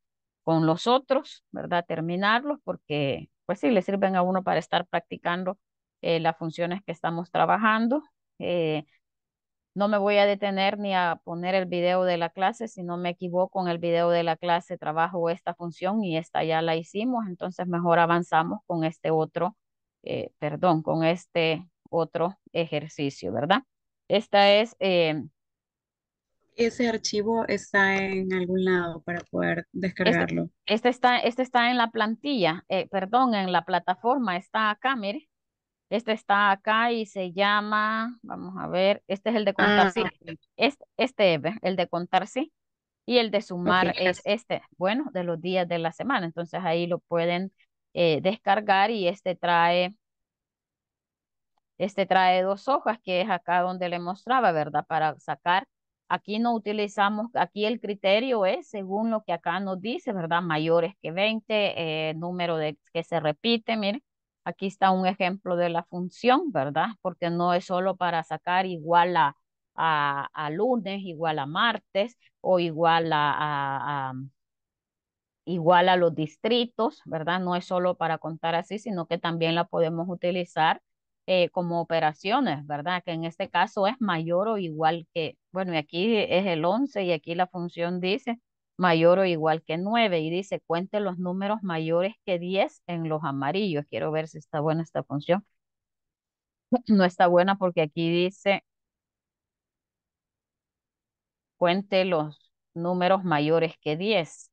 con los otros, ¿verdad? Terminarlos porque pues sí, le sirven a uno para estar practicando eh, las funciones que estamos trabajando. Eh, no me voy a detener ni a poner el video de la clase, si no me equivoco en el video de la clase trabajo esta función y esta ya la hicimos, entonces mejor avanzamos con este otro, eh, perdón, con este otro ejercicio, ¿verdad? Esta es ese archivo está en algún lado para poder este, descargarlo. Este, está, este está en la plantilla, eh, perdón, en la plataforma, está acá, mire. Este está acá y se llama, vamos a ver, este es el de contar sí. Ah. Este, este, el de contar sí. Y el de sumar es este, bueno, de los días de la semana. Entonces ahí lo pueden eh, descargar y este trae, este trae dos hojas que es acá donde le mostraba, ¿verdad? Para sacar Aquí no utilizamos, aquí el criterio es según lo que acá nos dice, ¿verdad? Mayores que 20, eh, número de que se repite, miren. Aquí está un ejemplo de la función, ¿verdad? Porque no es solo para sacar igual a, a, lunes, igual a martes o igual a, a igual a los distritos, ¿verdad? No es solo para contar así, sino que también la podemos utilizar eh, como operaciones, ¿verdad? Que en este caso es mayor o igual que, bueno, y aquí es el 11 y aquí la función dice mayor o igual que 9 y dice cuente los números mayores que 10 en los amarillos. Quiero ver si está buena esta función. *clears throat* No está buena porque aquí dice cuente los números mayores que 10.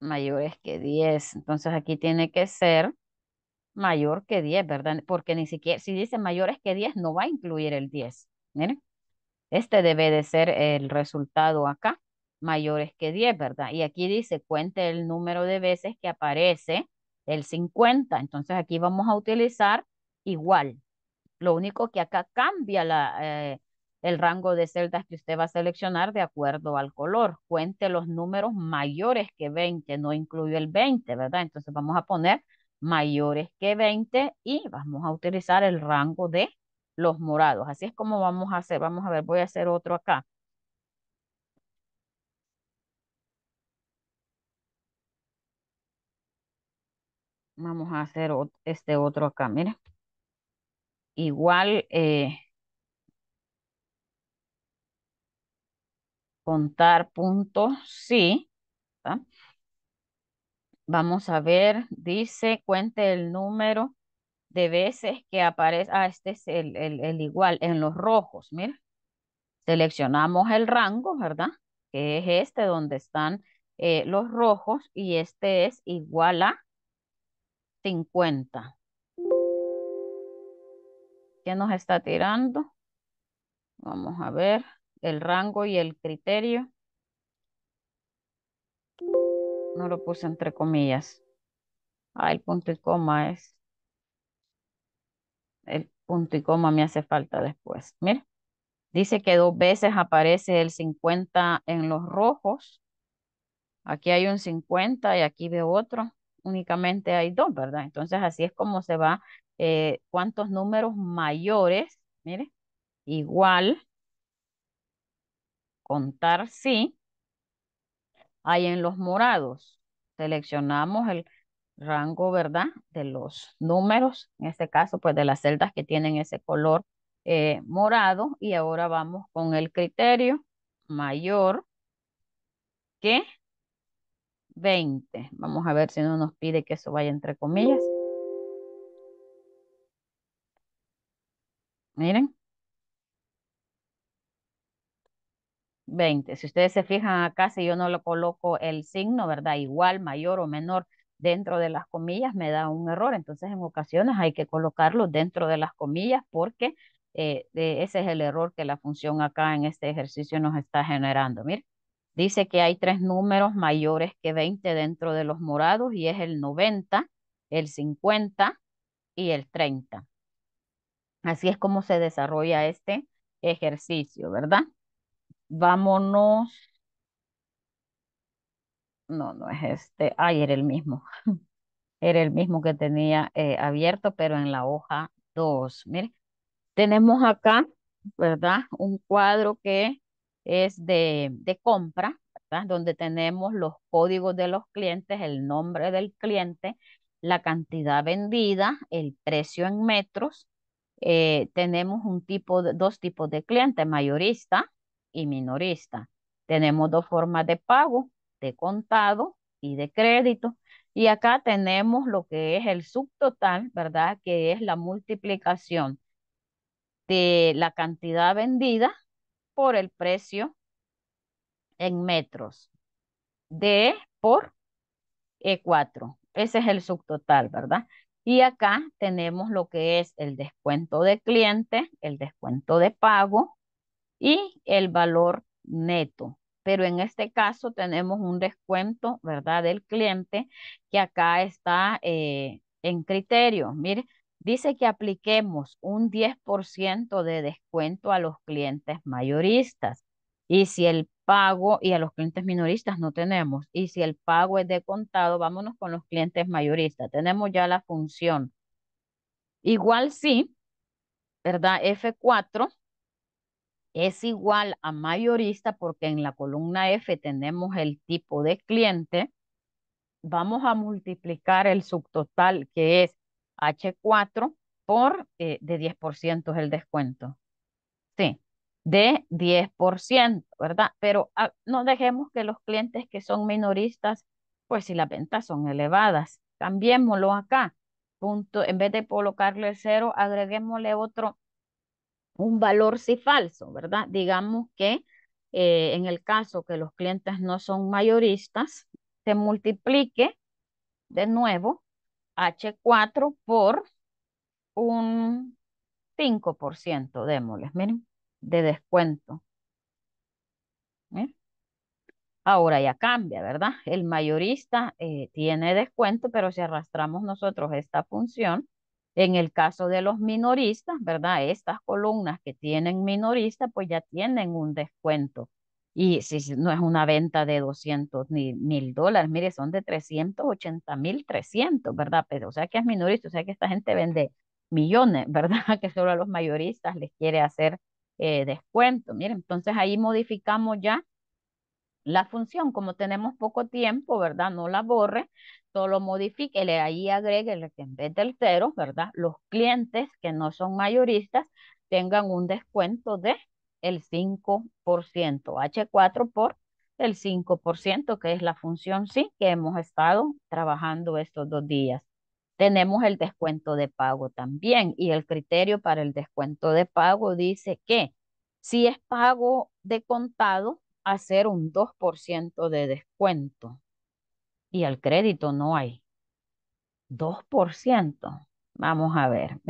Mayores que 10. Entonces aquí tiene que ser mayor que 10, ¿verdad? Porque ni siquiera, si dice mayores que 10, no va a incluir el 10. Miren, este debe de ser el resultado acá, mayores que 10, ¿verdad? Y aquí dice, cuente el número de veces que aparece el 50. Entonces aquí vamos a utilizar igual. Lo único que acá cambia la, eh, el rango de celdas que usted va a seleccionar de acuerdo al color. Cuente los números mayores que 20, no incluye el 20, ¿verdad? Entonces vamos a poner mayores que 20 y vamos a utilizar el rango de los morados. Así es como vamos a hacer. Vamos a ver, voy a hacer otro acá. Vamos a hacer este otro acá, mira. Igual eh, contar puntos, sí. Vamos a ver, dice, cuente el número de veces que aparece, ah, este es el, igual, en los rojos, mira. Seleccionamos el rango, ¿verdad? Que es este donde están eh, los rojos y este es igual a 50. ¿Qué nos está tirando? Vamos a ver el rango y el criterio no lo puse entre comillas. Ah, el punto y coma es. El punto y coma me hace falta después. mire dice que dos veces aparece el 50 en los rojos. Aquí hay un 50 y aquí veo otro. Únicamente hay dos, ¿verdad? Entonces así es como se va. Eh, ¿Cuántos números mayores? Mire, igual. Contar sí hay en los morados. Seleccionamos el rango, ¿verdad? De los números, en este caso, pues de las celdas que tienen ese color eh, morado. Y ahora vamos con el criterio mayor que 20. Vamos a ver si no nos pide que eso vaya entre comillas. Miren. Si ustedes se fijan acá, si yo no lo coloco el signo, ¿verdad? Igual, mayor o menor dentro de las comillas me da un error. Entonces, en ocasiones hay que colocarlo dentro de las comillas porque eh, ese es el error que la función acá en este ejercicio nos está generando. miren, dice que hay tres números mayores que 20 dentro de los morados y es el 90, el 50 y el 30. Así es como se desarrolla este ejercicio, ¿verdad? Vámonos. No, no es este. Ay, era el mismo. *laughs* Era el mismo que tenía eh, abierto, pero en la hoja 2. Mire, tenemos acá, ¿verdad? Un cuadro que es de, compra, ¿verdad? Donde tenemos los códigos de los clientes, el nombre del cliente, la cantidad vendida, el precio en metros, eh, tenemos un tipo de, dos tipos de clientes, mayorista, y minorista. Tenemos dos formas de pago, de contado y de crédito. Y acá tenemos lo que es el subtotal, ¿verdad? Que es la multiplicación de la cantidad vendida por el precio en metros de por E4. Ese es el subtotal, ¿verdad? Y acá tenemos lo que es el descuento de cliente, el descuento de pago, y el valor neto. Pero en este caso tenemos un descuento, ¿verdad?, del cliente que acá está eh, en criterio. Mire, dice que apliquemos un 10% de descuento a los clientes mayoristas. Y si el pago, y a los clientes minoristas no tenemos, y si el pago es de contado, vámonos con los clientes mayoristas. Tenemos ya la función. Igual sí, ¿verdad? F4 es igual a mayorista porque en la columna F tenemos el tipo de cliente. Vamos a multiplicar el subtotal que es H4 por eh, de 10% es el descuento. Sí, de 10%, ¿verdad? Pero ah, no dejemos que los clientes que son minoristas, pues si las ventas son elevadas, cambiémoslo acá. Punto, en vez de colocarle cero, agreguémosle otro un valor sí falso, ¿verdad? Digamos que eh, en el caso que los clientes no son mayoristas, se multiplique de nuevo H4 por un 5%, démosles, miren, de descuento. ¿Eh? Ahora ya cambia, ¿verdad? El mayorista eh, tiene descuento, pero si arrastramos nosotros esta función, en el caso de los minoristas, ¿verdad? Estas columnas que tienen minoristas, pues ya tienen un descuento. Y si no es una venta de 200 mil dólares, mire, son de 380 mil 300, ¿verdad? Pero, o sea que es minorista, o sea que esta gente vende millones, *laughs* ¿verdad? Que solo a los mayoristas les quiere hacer eh, descuento. Mire, entonces ahí modificamos ya la función, como tenemos poco tiempo, ¿verdad? No la borre, solo modifique, le ahí agregue que en vez del cero, ¿verdad? Los clientes que no son mayoristas tengan un descuento de el 5%, H4 por el 5%, que es la función sí que hemos estado trabajando estos dos días. Tenemos el descuento de pago también y el criterio para el descuento de pago dice que si es pago de contado, hacer un 2% de descuento y al crédito no hay. 2%. Vamos a ver.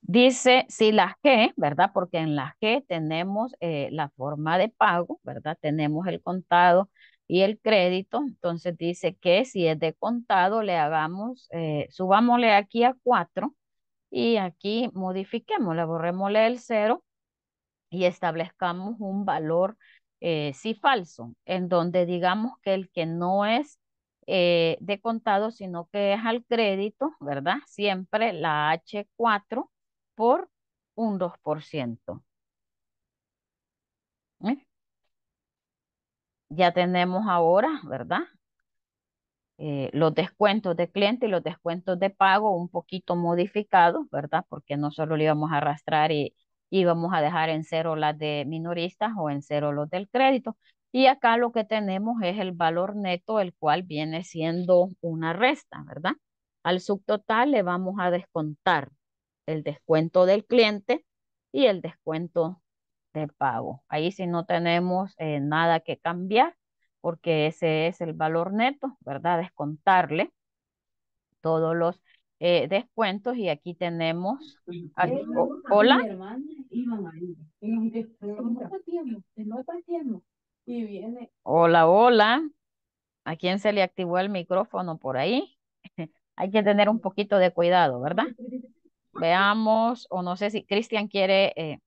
Dice si las G, ¿verdad? Porque en las G tenemos eh, la forma de pago, ¿verdad? Tenemos el contado y el crédito. Entonces dice que si es de contado, le hagamos, eh, subámosle aquí a 4 y aquí modifiquémosle, borrémosle el 0 y establezcamos un valor eh, sí falso, en donde digamos que el que no es eh, de contado, sino que es al crédito, ¿verdad? Siempre la H4 por un 2%. ¿Eh? Ya tenemos ahora, ¿verdad? Eh, los descuentos de cliente y los descuentos de pago un poquito modificados, ¿verdad? Porque no solo le íbamos a arrastrar y, y vamos a dejar en cero las de minoristas o en cero los del crédito. Y acá lo que tenemos es el valor neto, el cual viene siendo una resta, ¿verdad? Al subtotal le vamos a descontar el descuento del cliente y el descuento de pago. Ahí sí no tenemos eh, nada que cambiar porque ese es el valor neto, ¿verdad? Descontarle todos los eh, descuentos y aquí tenemos... Pues, hola. Hola, hola. ¿A quién se le activó el micrófono por ahí? *laughs* Hay que tener un poquito de cuidado, ¿verdad? Veamos, o no sé si Cristian quiere. Eh,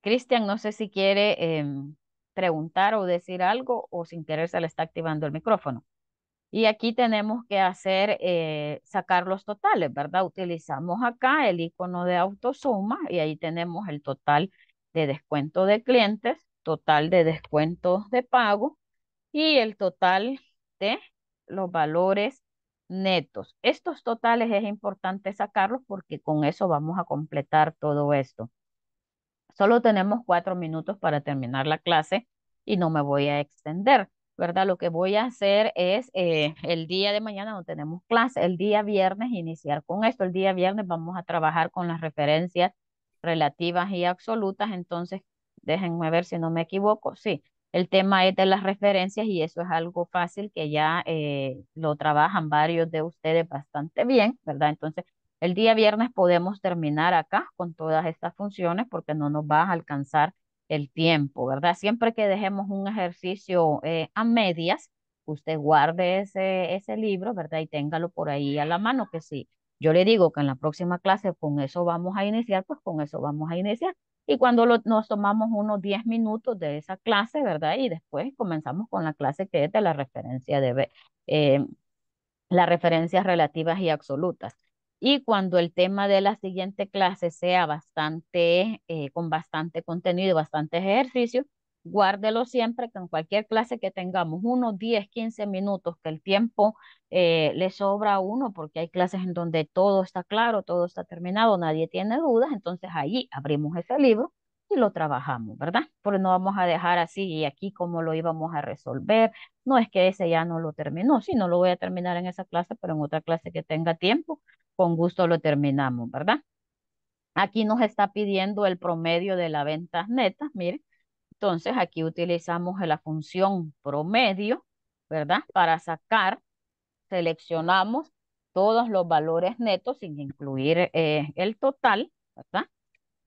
Cristian, no sé si quiere em, preguntar o decir algo o sin querer se le está activando el micrófono. Y aquí tenemos que hacer, eh, sacar los totales, ¿verdad? Utilizamos acá el icono de autosuma y ahí tenemos el total de descuento de clientes, total de descuento de pago y el total de los valores netos. Estos totales es importante sacarlos porque con eso vamos a completar todo esto. Solo tenemos cuatro minutos para terminar la clase y no me voy a extender. ¿verdad? Lo que voy a hacer es eh, el día de mañana no tenemos clase, el día viernes iniciar con esto, el día viernes vamos a trabajar con las referencias relativas y absolutas, entonces déjenme ver si no me equivoco, sí, el tema es de las referencias y eso es algo fácil que ya eh, lo trabajan varios de ustedes bastante bien, ¿verdad? Entonces, el día viernes podemos terminar acá con todas estas funciones porque no nos va a alcanzar el tiempo, ¿verdad? Siempre que dejemos un ejercicio eh, a medias, usted guarde ese, ese libro, ¿verdad? Y téngalo por ahí a la mano, que sí. yo le digo que en la próxima clase con eso vamos a iniciar, pues con eso vamos a iniciar. Y cuando nos tomamos unos 10 minutos de esa clase, ¿verdad? Y después comenzamos con la clase que es de la referencia de eh, las referencias relativas y absolutas. Y cuando el tema de la siguiente clase sea bastante, eh, con bastante contenido y ejercicio, guárdelo siempre que en cualquier clase que tengamos, unos 10, 15 minutos, que el tiempo eh, le sobra a uno, porque hay clases en donde todo está claro, todo está terminado, nadie tiene dudas, entonces allí abrimos ese libro y lo trabajamos, ¿verdad? Porque no vamos a dejar así y aquí cómo lo íbamos a resolver. No es que ese ya no lo terminó, sí, no lo voy a terminar en esa clase, pero en otra clase que tenga tiempo, con gusto lo terminamos, ¿verdad? Aquí nos está pidiendo el promedio de las ventas netas, miren. Entonces aquí utilizamos la función promedio, ¿verdad? Para sacar, seleccionamos todos los valores netos sin incluir eh, el total, ¿verdad?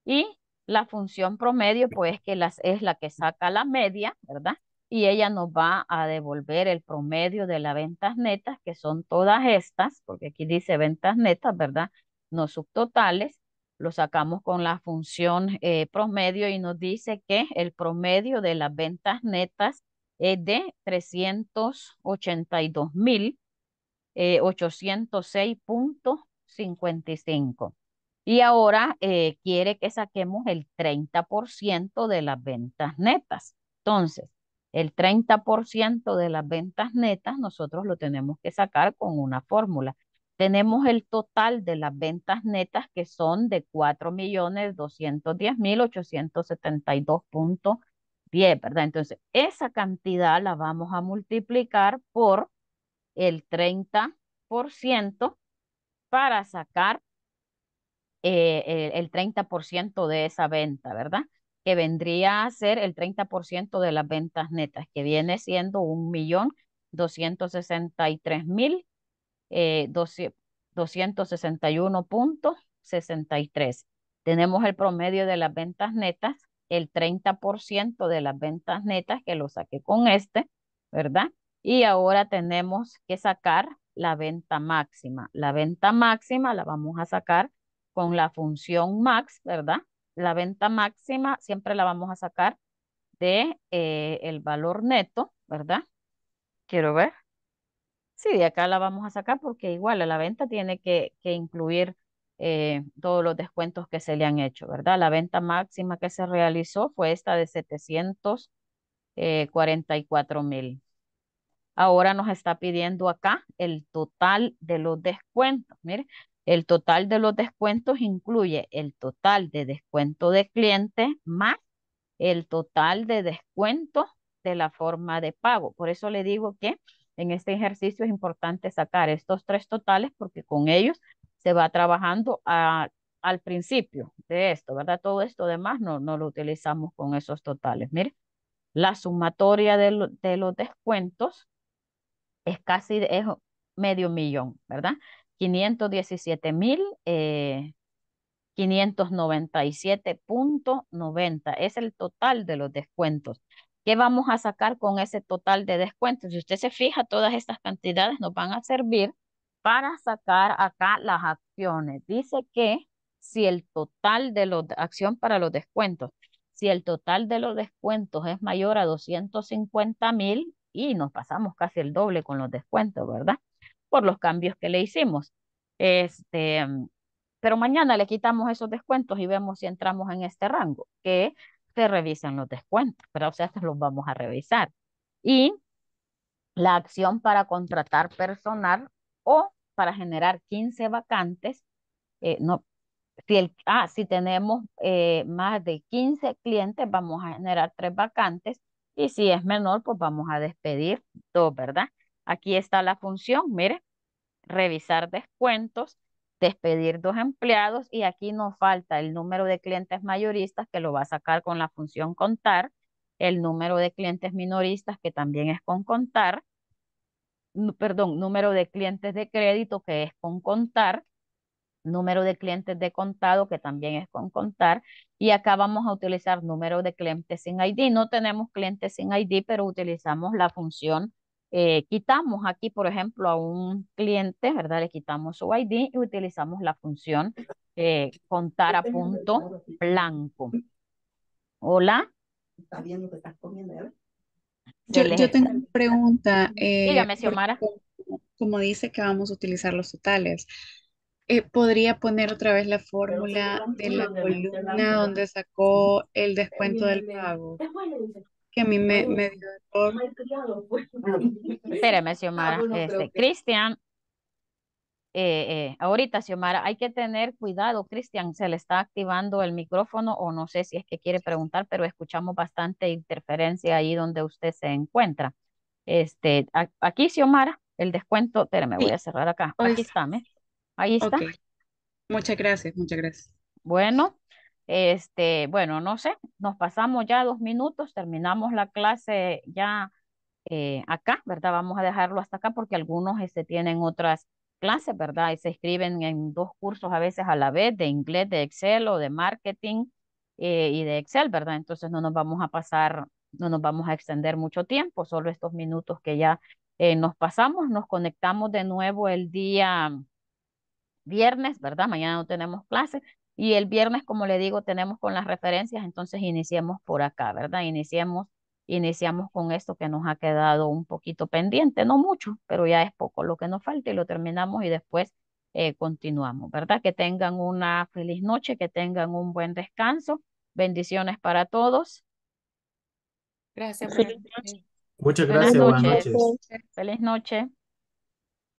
Y la función promedio, pues que las, es la que saca la media, ¿verdad? y ella nos va a devolver el promedio de las ventas netas, que son todas estas, porque aquí dice ventas netas, ¿verdad? No subtotales. Lo sacamos con la función eh, promedio y nos dice que el promedio de las ventas netas es de 382.806.55. Eh, y ahora eh, quiere que saquemos el 30% de las ventas netas. Entonces, el 30% de las ventas netas nosotros lo tenemos que sacar con una fórmula. Tenemos el total de las ventas netas que son de 4.210.872.10, ¿verdad? Entonces, esa cantidad la vamos a multiplicar por el 30% para sacar eh, el, el 30% de esa venta, ¿verdad? que vendría a ser el 30% de las ventas netas, que viene siendo 1.263.261.63. Eh, tenemos el promedio de las ventas netas, el 30% de las ventas netas que lo saqué con este, ¿verdad? Y ahora tenemos que sacar la venta máxima. La venta máxima la vamos a sacar con la función max, ¿verdad? la venta máxima siempre la vamos a sacar de eh, el valor neto, ¿verdad? Quiero ver. Sí, de acá la vamos a sacar porque igual a la venta tiene que, incluir eh, todos los descuentos que se le han hecho, ¿verdad? La venta máxima que se realizó fue esta de 744 eh, mil. Ahora nos está pidiendo acá el total de los descuentos. Mire, el total de los descuentos incluye el total de descuento de cliente más el total de descuento de la forma de pago. Por eso le digo que en este ejercicio es importante sacar estos tres totales porque con ellos se va trabajando al principio de esto, ¿verdad? Todo esto demás no, no lo utilizamos con esos totales. Mire, la sumatoria de, los descuentos es casi medio millón, ¿verdad? 517,597.90 eh, es el total de los descuentos. ¿Qué vamos a sacar con ese total de descuentos? Si usted se fija, todas estas cantidades nos van a servir para sacar acá las acciones. Dice que si el total de los, acción para los descuentos, si el total de los descuentos es mayor a 250 mil, y nos pasamos casi el doble con los descuentos, ¿verdad? por los cambios que le hicimos. Este, pero mañana le quitamos esos descuentos y vemos si entramos en este rango, que te revisan los descuentos, pero o sea, estos los vamos a revisar. Y la acción para contratar personal o para generar 15 vacantes, eh, no, si, ah, si tenemos eh, más de 15 clientes, vamos a generar tres vacantes y si es menor, pues vamos a despedir todo, ¿verdad? Aquí está la función, mire, revisar descuentos, despedir dos empleados y aquí nos falta el número de clientes mayoristas que lo va a sacar con la función contar, el número de clientes minoristas que también es con contar, perdón, número de clientes de crédito que es con contar, número de clientes de contado que también es con contar y acá vamos a utilizar número de clientes sin ID. No tenemos clientes sin ID, pero utilizamos la función eh, quitamos aquí, por ejemplo, a un cliente, ¿verdad? Le quitamos su ID y utilizamos la función eh, contar a punto blanco. Hola. ¿Estás viendo que estás comiendo? Yo, yo tengo una pregunta. Eh, Dígame, como dice que vamos a utilizar los totales, podría poner otra vez la fórmula de la columna donde sacó el descuento del pago que me, me dio pues. *laughs* Espérame, Xiomara. Ah, este, Cristian, eh, eh, ahorita, Xiomara, hay que tener cuidado. Cristian, se le está activando el micrófono o no sé si es que quiere preguntar, pero escuchamos bastante interferencia ahí donde usted se encuentra. Este, aquí, Xiomara, el descuento, espérame, voy a cerrar acá. Aquí está, ¿me? Ahí está. Muchas gracias, muchas gracias. Bueno, este, bueno, no sé, nos pasamos ya dos minutos, terminamos la clase ya eh, acá, ¿verdad? Vamos a dejarlo hasta acá porque algunos este, tienen otras clases, ¿verdad? Y se escriben en dos cursos a veces a la vez, de inglés, de Excel o de marketing eh, y de Excel, ¿verdad? Entonces no nos vamos a pasar, no nos vamos a extender mucho tiempo, solo estos minutos que ya eh, nos pasamos, nos conectamos de nuevo el día viernes, ¿verdad? Mañana no tenemos clases. Y el viernes, como le digo, tenemos con las referencias, entonces iniciemos por acá, ¿verdad? Iniciemos, iniciamos con esto que nos ha quedado un poquito pendiente, no mucho, pero ya es poco lo que nos falta y lo terminamos y después eh, continuamos, ¿verdad? Que tengan una feliz noche, que tengan un buen descanso. Bendiciones para todos. Gracias. Feliz Muchas gracias. Buenas noches. Feliz noche.